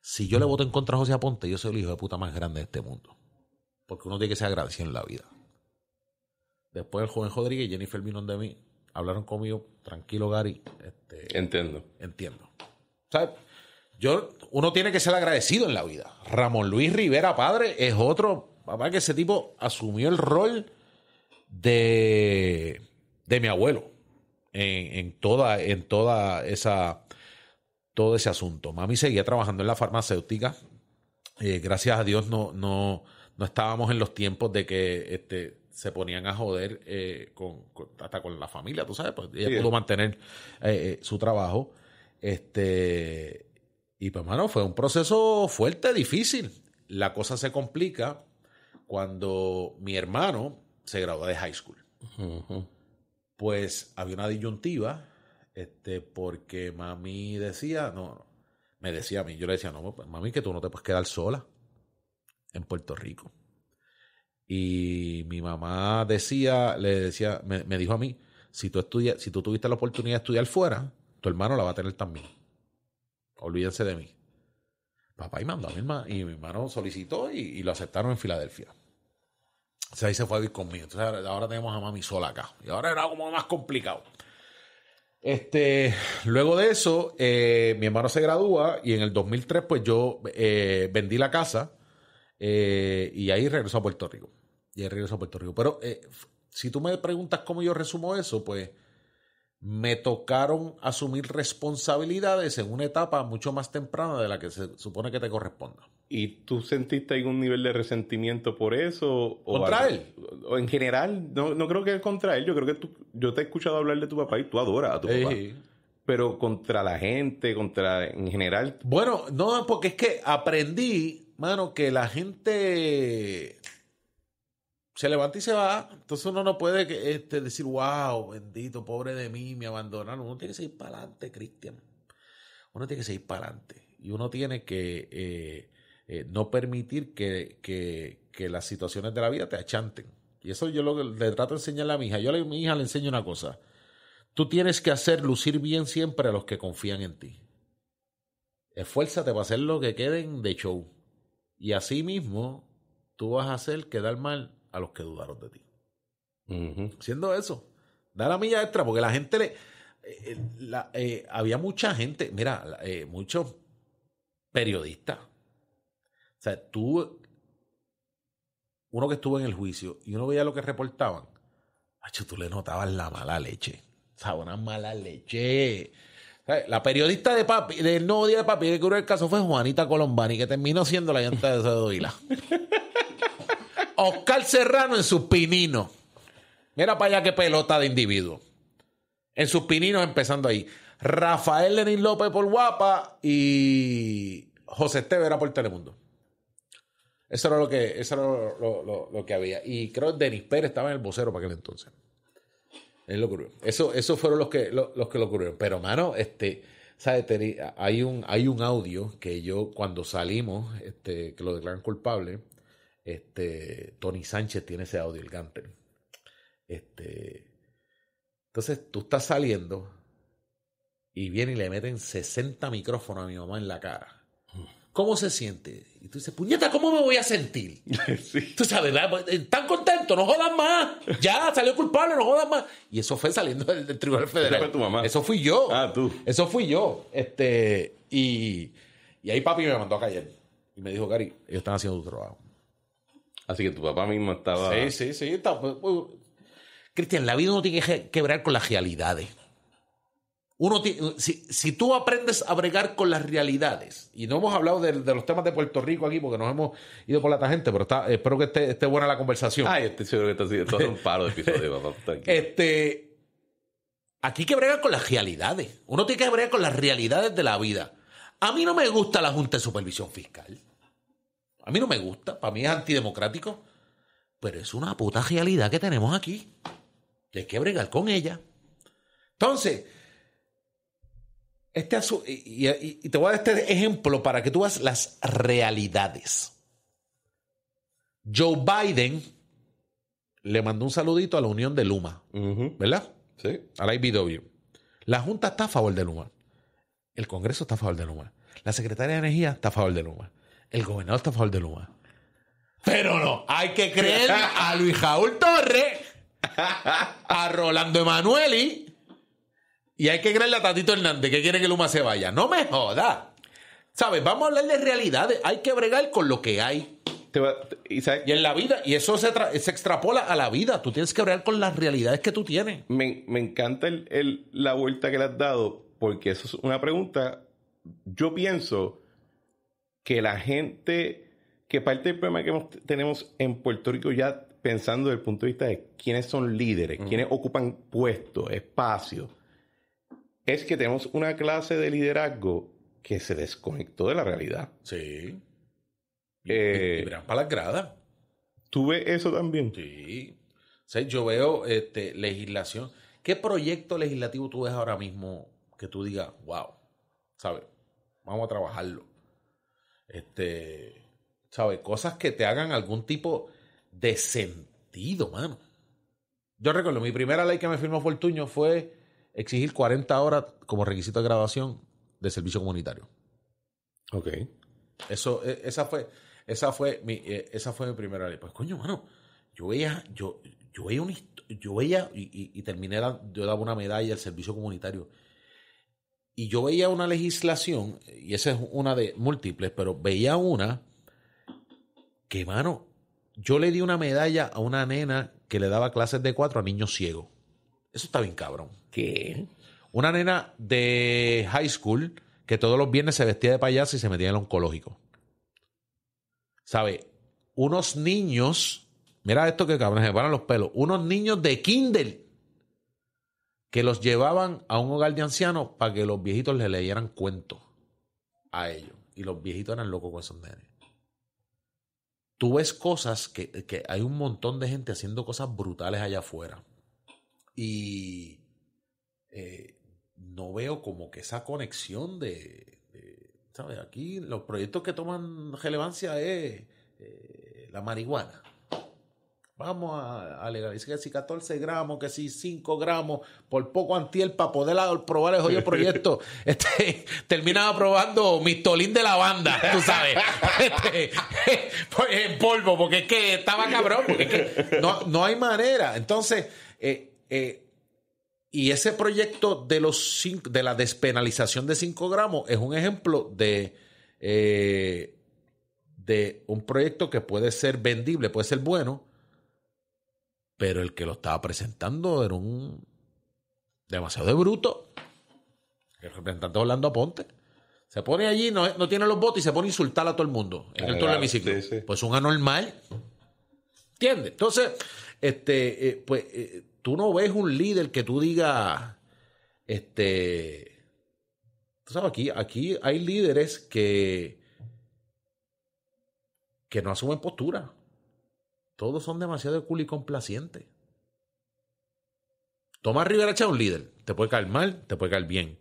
Si yo le voto en contra a José Aponte, yo soy el hijo de puta más grande de este mundo. Porque uno tiene que ser agradecido en la vida. Después el joven Rodríguez y Jennifer Minón de mí. Hablaron conmigo, tranquilo, Gary. Este, entiendo. Entiendo. Yo, uno tiene que ser agradecido en la vida. Ramón Luis Rivera, padre, es otro. Papá, que ese tipo asumió el rol de, mi abuelo en, en toda, en toda esa de ese asunto. Mami seguía trabajando en la farmacéutica. Eh, gracias a Dios no, no, no estábamos en los tiempos de que este, se ponían a joder eh, con, hasta con la familia, tú sabes, pues ella pudo mantener eh, su trabajo. Este, y pues, hermano, fue un proceso fuerte, difícil. La cosa se complica cuando mi hermano se graduó de high school. Pues había una disyuntiva este, porque mami decía, no, me decía a mí, yo le decía, no, pues, mami, que tú no te puedes quedar sola en Puerto Rico. Y mi mamá decía, le decía, me, dijo a mí, si tú, estudias, si tú tuviste la oportunidad de estudiar fuera, tu hermano la va a tener también. Olvídense de mí. Papá y mandó a mi hermano, y mi hermano solicitó y, lo aceptaron en Filadelfia. O sea, ahí se fue a vivir conmigo. Entonces ahora tenemos a mami sola acá. Y ahora era como más complicado. Este, luego de eso, eh, mi hermano se gradúa y en el 2003 pues yo eh, vendí la casa eh, y ahí regreso a Puerto Rico. Y regreso a Puerto Rico. Pero si tú me preguntas cómo yo resumo eso, pues me tocaron asumir responsabilidades en una etapa mucho más temprana de la que se supone que te corresponda. ¿Y tú sentiste algún nivel de resentimiento por eso? O ¿Contra él? O en general, no, creo que es contra él. Yo creo que tú, yo te he escuchado hablar de tu papá y tú adoras a tu papá. Pero contra la gente, contra en general. Bueno, no, porque es que aprendí, mano, que la gente se levanta y se va. Entonces uno no puede este, decir, wow, bendito, pobre de mí, me abandonaron. Uno tiene que seguir para adelante, Cristian. Uno tiene que seguir para adelante. Y uno tiene que... Eh, eh, no permitir que, las situaciones de la vida te achanten. Y eso yo lo le trato de enseñarle a mi hija. Yo a mi hija le enseño una cosa. Tú tienes que hacer lucir bien siempre a los que confían en ti. Esfuérzate para hacer lo que queden de show. Y así mismo tú vas a hacer quedar mal a los que dudaron de ti. Siendo eso, da la milla extra, porque la gente le. Eh, eh, había mucha gente, mira, muchos periodistas o sea, tú, uno que estuvo en el juicio y uno veía lo que reportaban, macho, tú le notabas la mala leche. O sea, una mala leche. La periodista de papi, del nuevo de papi que curó el caso fue Juanita Colombani, que terminó siendo la llanta de Cedoila. Oscar Serrano en sus pininos. Mira para allá qué pelota de individuo. En sus pininos empezando ahí. Rafael Lenin López por Guapa y José Estevera por Telemundo. Eso era lo que, eso lo, que había. Y creo que Denis Pérez estaba en el vocero para aquel entonces. Es lo ocurrió. Eso, eso fueron los que, los que lo ocurrieron. Pero, mano, este, ¿sabes? Hay un, hay un audio que yo, cuando salimos, este, que lo declaran culpable, este, Tony Sánchez tiene ese audio, el Gantel. Este, entonces, tú estás saliendo y viene y le meten 60 micrófonos a mi mamá en la cara ¿Cómo se siente? Y tú dices, puñeta, ¿cómo me voy a sentir? Sí. Tú sabes, pues, eh, tan Están no jodas más. Ya, salió culpable, no jodas más. Y eso fue saliendo del, Tribunal Federal. Eso fue tu mamá. Eso fui yo. Ah, tú. Eso fui yo. Este, y, ahí papi me mandó a callar. Y me dijo, Gary, ellos están haciendo tu trabajo. Así que tu papá mismo estaba. Sí, sí, sí. Pues, uh, Cristian, la vida no tiene que quebrar con las realidades uno si, si, tú aprendes a bregar con las realidades, y no hemos hablado de, los temas de Puerto Rico aquí porque nos hemos ido por la tangente, pero espero que esté, buena la conversación. Ay, estoy seguro que está haciendo un paro de episodios. este, aquí hay que bregar con las realidades. Uno tiene que bregar con las realidades de la vida. A mí no me gusta la Junta de Supervisión Fiscal. A mí no me gusta, para mí es antidemocrático, pero es una puta realidad que tenemos aquí. Y hay que bregar con ella. Entonces, este y, y, te voy a dar este ejemplo para que tú veas las realidades. Joe Biden le mandó un saludito a la unión de Luma, ¿verdad? Sí. A la IBW. La Junta está a favor de Luma. El Congreso está a favor de Luma. La Secretaría de Energía está a favor de Luma. El gobernador está a favor de Luma. Pero no, hay que creer a Luis Jaúl Torres, a Rolando Emanueli y hay que creerle a Tatito Hernández que quiere que Luma se vaya. No me joda. ¿Sabes? Vamos a hablar de realidades. Hay que bregar con lo que hay. y, en la vida, y eso se, se, extrapola a la vida. Tú tienes que bregar con las realidades que tú tienes. Me, encanta la vuelta que le has dado, porque eso es una pregunta. Yo pienso que la gente, que parte del problema que tenemos en Puerto Rico ya pensando desde el punto de vista de quiénes son líderes, quiénes ocupan puestos, espacios es que tenemos una clase de liderazgo que se desconectó de la realidad. Sí. Eh, y, para las gradas. ¿Tú ves eso también? Sí. O yo veo este, legislación. ¿Qué proyecto legislativo tú ves ahora mismo que tú digas, wow, ¿sabes? Vamos a trabajarlo. Este, ¿sabes? Cosas que te hagan algún tipo de sentido, mano. Yo recuerdo, mi primera ley que me firmó Fortuño fue exigir 40 horas como requisito de graduación de servicio comunitario. Ok. Eso, e, esa fue, esa fue mi, e, esa fue mi primera ley. Pues coño, mano, yo veía, yo, yo yo veía, y, terminé, yo daba una medalla al servicio comunitario. Y yo veía una legislación, y esa es una de múltiples, pero veía una que, mano, yo le di una medalla a una nena que le daba clases de cuatro a niños ciegos. Eso está bien cabrón. ¿Qué? Una nena de high school que todos los viernes se vestía de payaso y se metía en el oncológico. ¿Sabe? Unos niños, mira esto que cabrón, se paran los pelos. Unos niños de Kindle que los llevaban a un hogar de ancianos para que los viejitos le leyeran cuentos a ellos. Y los viejitos eran locos con esos nenes. Tú ves cosas que, que hay un montón de gente haciendo cosas brutales allá afuera y eh, no veo como que esa conexión de, ¿sabes? Aquí los proyectos que toman relevancia es eh, la marihuana. Vamos a, legalizar que si 14 gramos, que si 5 gramos, por poco antiel para poder probar el jodido proyecto. Este, terminaba probando mistolín de lavanda, tú sabes. Este, pues, en polvo, porque es que estaba cabrón, no, hay manera. Entonces, eh, eh, y ese proyecto de, los de la despenalización de 5 gramos es un ejemplo de, eh, de un proyecto que puede ser vendible, puede ser bueno, pero el que lo estaba presentando era un demasiado de bruto. El representante Orlando Aponte. Se pone allí, no, no, tiene los votos y se pone a insultar a todo el mundo en el turno de hemiciclo. Pues un anormal. ¿Entiendes? Entonces, este, eh, pues tú no ves un líder que tú digas, este, tú sabes, aquí, aquí hay líderes que, que no asumen postura. Todos son demasiado cool y complacientes. Tomás Rivera es un líder. Te puede caer mal, te puede caer bien.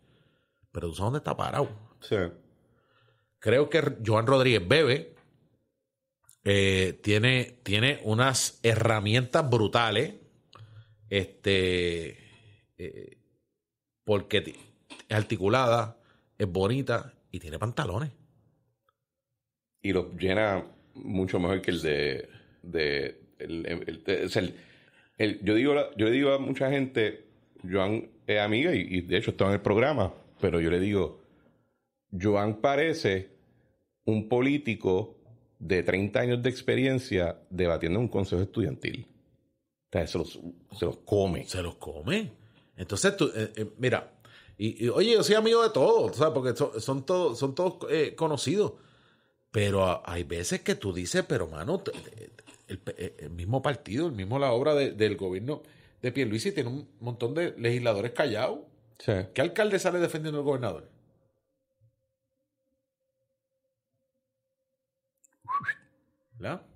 Pero tú sabes dónde está parado. Creo que Joan Rodríguez Bebe eh, tiene, tiene unas herramientas brutales este, eh, porque es articulada, es bonita y tiene pantalones. Y lo llena mucho mejor que el de. yo, digo, yo le digo a mucha gente, Joan es amiga y, de hecho está en el programa, pero yo le digo, Joan parece un político de 30 años de experiencia debatiendo en un consejo estudiantil se los, se come. Se los come. Entonces, tú, eh, eh, mira, y, oye, yo soy amigo de todos, Porque son, todos, son todos eh, conocidos. Pero hay veces que tú dices, pero mano, el, mismo partido, el mismo la obra del gobierno de Pierluisi tiene un montón de legisladores callados. ¿Qué alcalde sale defendiendo al gobernador? ¿Verdad?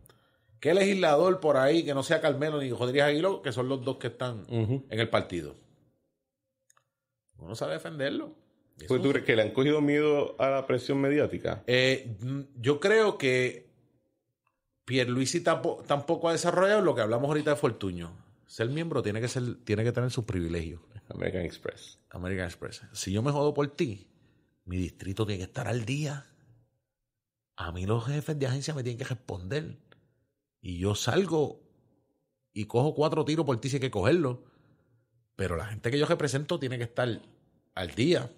¿Qué legislador por ahí que no sea Carmelo ni Rodríguez Aguiló, que son los dos que están en el partido? Uno sabe defenderlo. Pues tú crees que le han cogido miedo a la presión mediática? Eh, mm, yo creo que Pierluisi tampoco, tampoco ha desarrollado lo que hablamos ahorita de Fortuño. Ser miembro tiene que, tiene que tener sus privilegios. American Express. American Express. Si yo me jodo por ti, mi distrito tiene que estar al día. A mí los jefes de agencia me tienen que responder y yo salgo y cojo cuatro tiros por ti hay que cogerlo. Pero la gente que yo represento tiene que estar al día.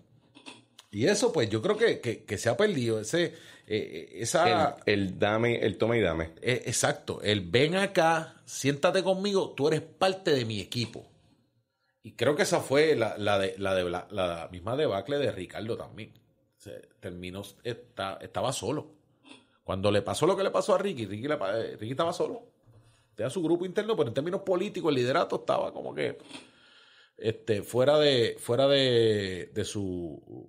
Y eso, pues, yo creo que, que, se ha perdido. Ese, eh, eh, esa, el, dame, el toma y dame. E, exacto. El ven acá, siéntate conmigo, tú eres parte de mi equipo. Y creo que esa fue la, la, misma debacle de Ricardo también. Se terminó, está, estaba solo. Cuando le pasó lo que le pasó a Ricky, eh, Ricky, estaba solo. Tenía su grupo interno, pero en términos políticos el liderato estaba como que este, fuera de fuera de, su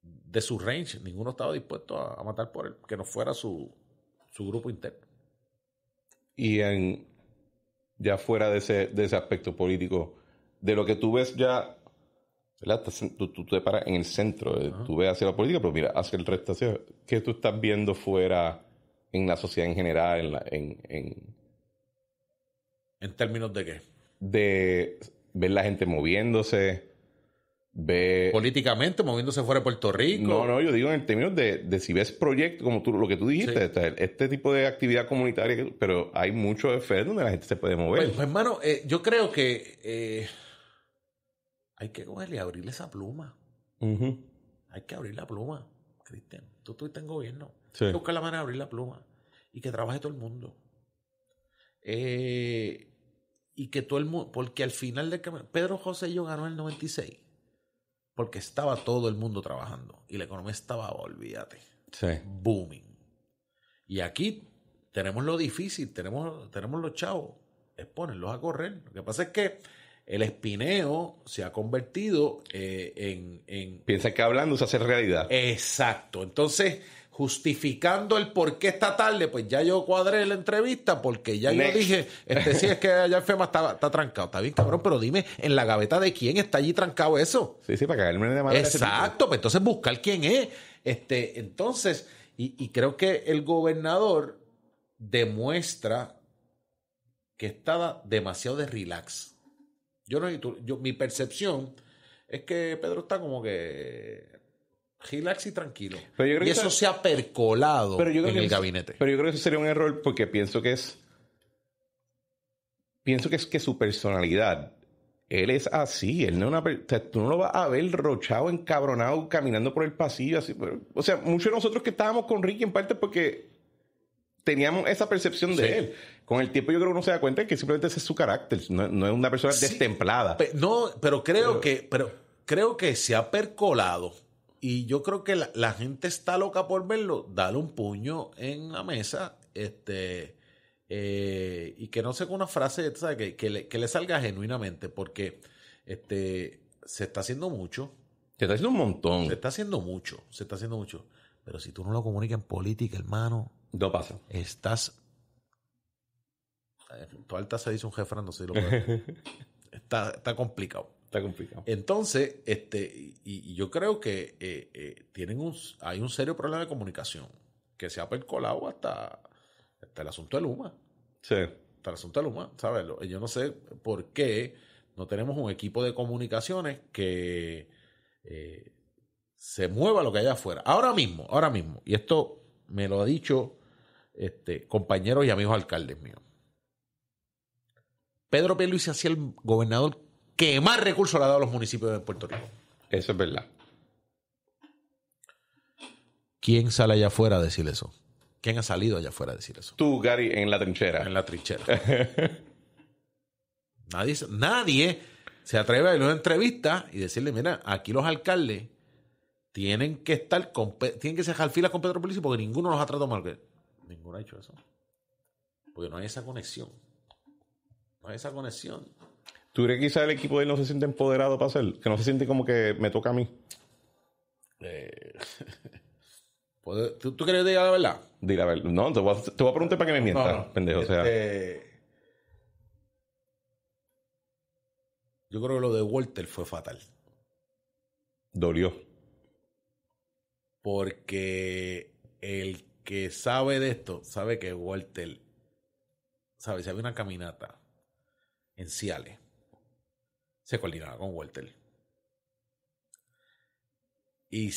de su range. Ninguno estaba dispuesto a, matar por él, que no fuera su, grupo interno. Y en, ya fuera de ese, de ese aspecto político, de lo que tú ves ya ¿verdad? Tú, te paras en el centro, eh, tú ves hacia la política, pero mira hacia el resto, hacia que tú estás viendo fuera en la sociedad en general, en, en, términos de qué? De ver la gente moviéndose, ver... Políticamente, moviéndose fuera de Puerto Rico. No, no, yo digo en términos de, si ves proyectos, como tú, lo que tú dijiste, este, tipo de actividad comunitaria, pero hay muchos esferas donde la gente se puede mover. Pues, pues hermano, eh, yo creo que... Eh, hay que cogerle y abrirle esa pluma. Hay que abrir la pluma, Cristian. Tú estuviste en gobierno. Sí. Hay que la manera de abrir la pluma. Y que trabaje todo el mundo. Eh, y que todo el mundo, porque al final de camino, Pedro José y yo ganó el 96, porque estaba todo el mundo trabajando y la economía estaba, olvídate, booming. Y aquí tenemos lo difícil, tenemos, tenemos los chavos, es ponerlos a correr. Lo que pasa es que el espineo se ha convertido eh, en, en... Piensa que hablando se hace realidad. Exacto. Entonces, justificando el por qué esta tarde, pues ya yo cuadré la entrevista porque ya yo dije, este sí es que allá Fema está, está trancado, está bien cabrón, pero dime en la gaveta de quién está allí trancado eso. Sí, sí, para cagarme de madre. Exacto, pues entonces buscar quién es. Este, entonces, y, y creo que el gobernador demuestra que estaba demasiado de relax. Yo no, mi percepción es que Pedro está como que relax y tranquilo. y eso se ha percolado en el gabinete. Pero yo creo que eso sería un error porque pienso que es. Pienso que es que su personalidad. Él es así, él no una, tú no lo vas a ver rochado, encabronado, caminando por el pasillo. así. o sea, muchos de nosotros que estábamos con Ricky en parte porque teníamos esa percepción de él con el tiempo yo creo que uno se da cuenta que simplemente ese es su carácter, no, es una persona destemplada. no, pero creo que, pero creo que se ha percolado y yo creo que la, gente está loca por verlo, dale un puño en la mesa, este, eh, y que no sea una frase Que, le, salga genuinamente, porque este, se está haciendo mucho. Se está haciendo un montón. Se está haciendo mucho, se está haciendo mucho. Pero si tú no lo comunicas en política, hermano. No pasa. Estás tu alta se dice un jefran, no sé lo está, está complicado. Está complicado. Entonces, este, y, yo creo que eh, eh, tienen un, hay un serio problema de comunicación que se ha percolado hasta, el asunto de Luma. Sí. Hasta el asunto de Luma, ¿sabes? Yo no sé por qué no tenemos un equipo de comunicaciones que eh, se mueva lo que hay afuera. Ahora mismo, ahora mismo, y esto me lo ha dicho este, compañeros y amigos alcaldes míos. Pedro ha hacía el gobernador que más recursos le ha dado a los municipios de Puerto Rico. Eso es verdad. ¿Quién sale allá afuera a decir eso? ¿Quién ha salido allá afuera a decir eso? Tú, Gary, en la trinchera. En la trinchera. nadie, nadie se atreve a ir a una entrevista y decirle, mira, aquí los alcaldes tienen que estar tienen que cerrar filas con Pedro Pierluisi porque ninguno los ha tratado mal. Ninguno ha hecho eso. Porque no hay esa conexión. No hay esa conexión. ¿Tú crees que quizá el equipo de él no se siente empoderado para hacerlo? Que no se siente como que me toca a mí. Eh, ¿Tú, ¿Tú, quieres decir la verdad? Dile la verdad. No, te voy, a, te voy a, preguntar para que me mientas, pendejo. O sea. Este, yo creo que lo de Walter fue fatal. Dolió. Porque el que sabe de esto sabe que Walter. Sabe, Si había una caminata se coordinaba con Walter. Y,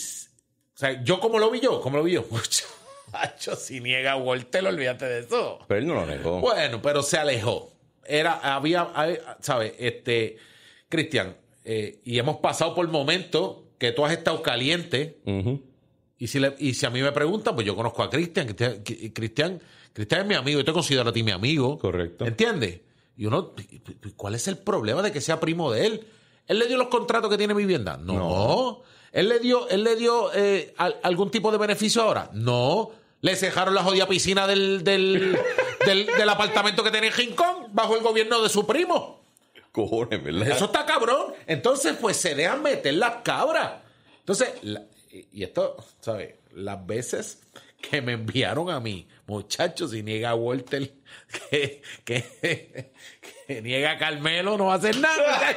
yo como lo vi yo, como lo vi yo, muchacho, si niega a Walter, olvídate de eso. Pero él no lo negó. Bueno, pero se alejó. Era, había, ¿sabes? Este, Cristian, eh, y hemos pasado por momentos que tú has estado caliente. y, si y si a mí me preguntan, pues yo conozco a Cristian. Cristian, Cristian es mi amigo, yo te considero a ti mi amigo. Correcto. ¿Entiendes? Y uno, ¿cuál es el problema de que sea primo de él? Él le dio los contratos que tiene vivienda. No. Él le dio, él le dio eh, algún tipo de beneficio ahora. No. Le cejaron la jodida piscina del, del, del, apartamento que tiene en Kong bajo el gobierno de su primo. Cojones, ¿verdad? Eso está cabrón. Entonces, pues se dejan meter las cabras. Entonces, y esto, ¿sabes? Las veces que me enviaron a mí, muchachos, y niega Walter que, niega a Carmelo no va a hacer nada.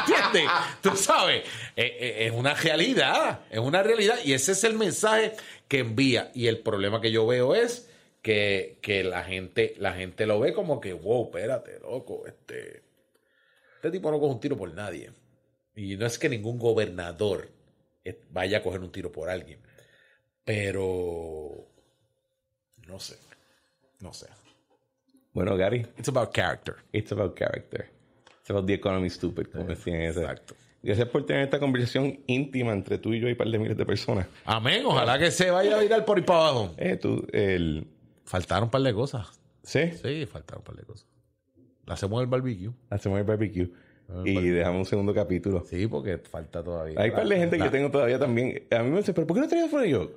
¿Entiendes? Tú sabes, eh, eh, es una realidad, es una realidad y ese es el mensaje que envía. Y el problema que yo veo es que, la, gente, la gente lo ve como que, wow, espérate, loco, este, este tipo no coge un tiro por nadie. Y no es que ningún gobernador eh, vaya a coger un tiro por alguien. Pero no sé. No sé. Bueno, Gary. It's about character. It's about character. It's about the economy stupid, como eh, decían. Exacto. Gracias por tener esta conversación íntima entre tú y yo y un par de miles de personas. Amén. Ojalá que se vaya a ir por ahí Eh, tú, el... Faltaron un par de cosas. ¿Sí? Sí, faltaron un par de cosas. hacemos el barbecue. hacemos el barbecue. y dejamos un segundo capítulo. Sí, porque falta todavía. Hay un par de gente que yo tengo todavía también. A mí me dice, ¿pero por qué no traes fuera yo?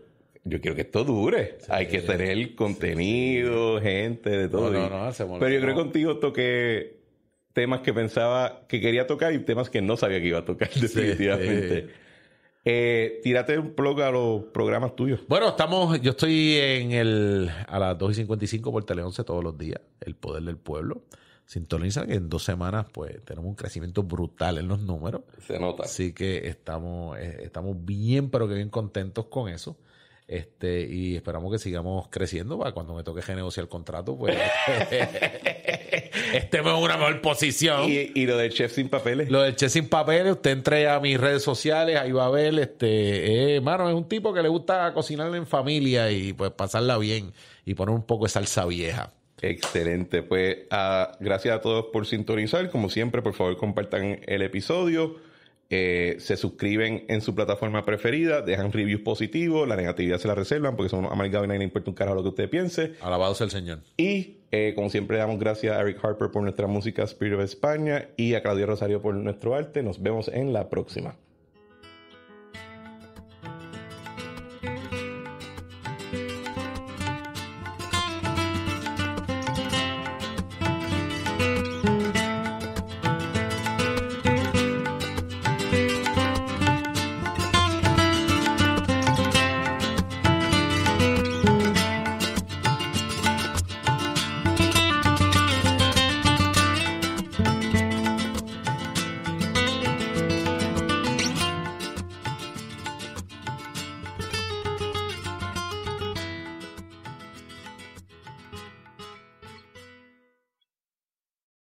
yo quiero que esto dure. Hay que tener contenido, gente, de todo. No, no, no, Pero yo creo que contigo toqué temas que pensaba que quería tocar y temas que no sabía que iba a tocar, definitivamente. Eh, tírate un blog a los programas tuyos. Bueno, estamos, yo estoy en el, a las 2 y 55 por Tele 11 todos los días, El Poder del Pueblo. sintoniza que en dos semanas pues tenemos un crecimiento brutal en los números. Se nota. Así que estamos, eh, estamos bien, pero que bien contentos con eso. Este, y esperamos que sigamos creciendo para cuando me toque negociar el contrato, pues estemos en una mejor posición. ¿Y, lo del chef sin papeles. Lo del chef sin papeles, usted entre a mis redes sociales, ahí va a ver, este, eh, es un tipo que le gusta cocinar en familia y pues pasarla bien y poner un poco de salsa vieja. Excelente, pues ah, gracias a todos por sintonizar, como siempre, por favor compartan el episodio eh, se suscriben en su plataforma preferida, dejan reviews positivos, la negatividad se la reservan porque son amargados y no importa un carajo lo que usted piense. Alabado sea el Señor. Y eh, como siempre damos gracias a Eric Harper por nuestra música Spirit of España y a Claudio Rosario por nuestro arte. Nos vemos en la próxima.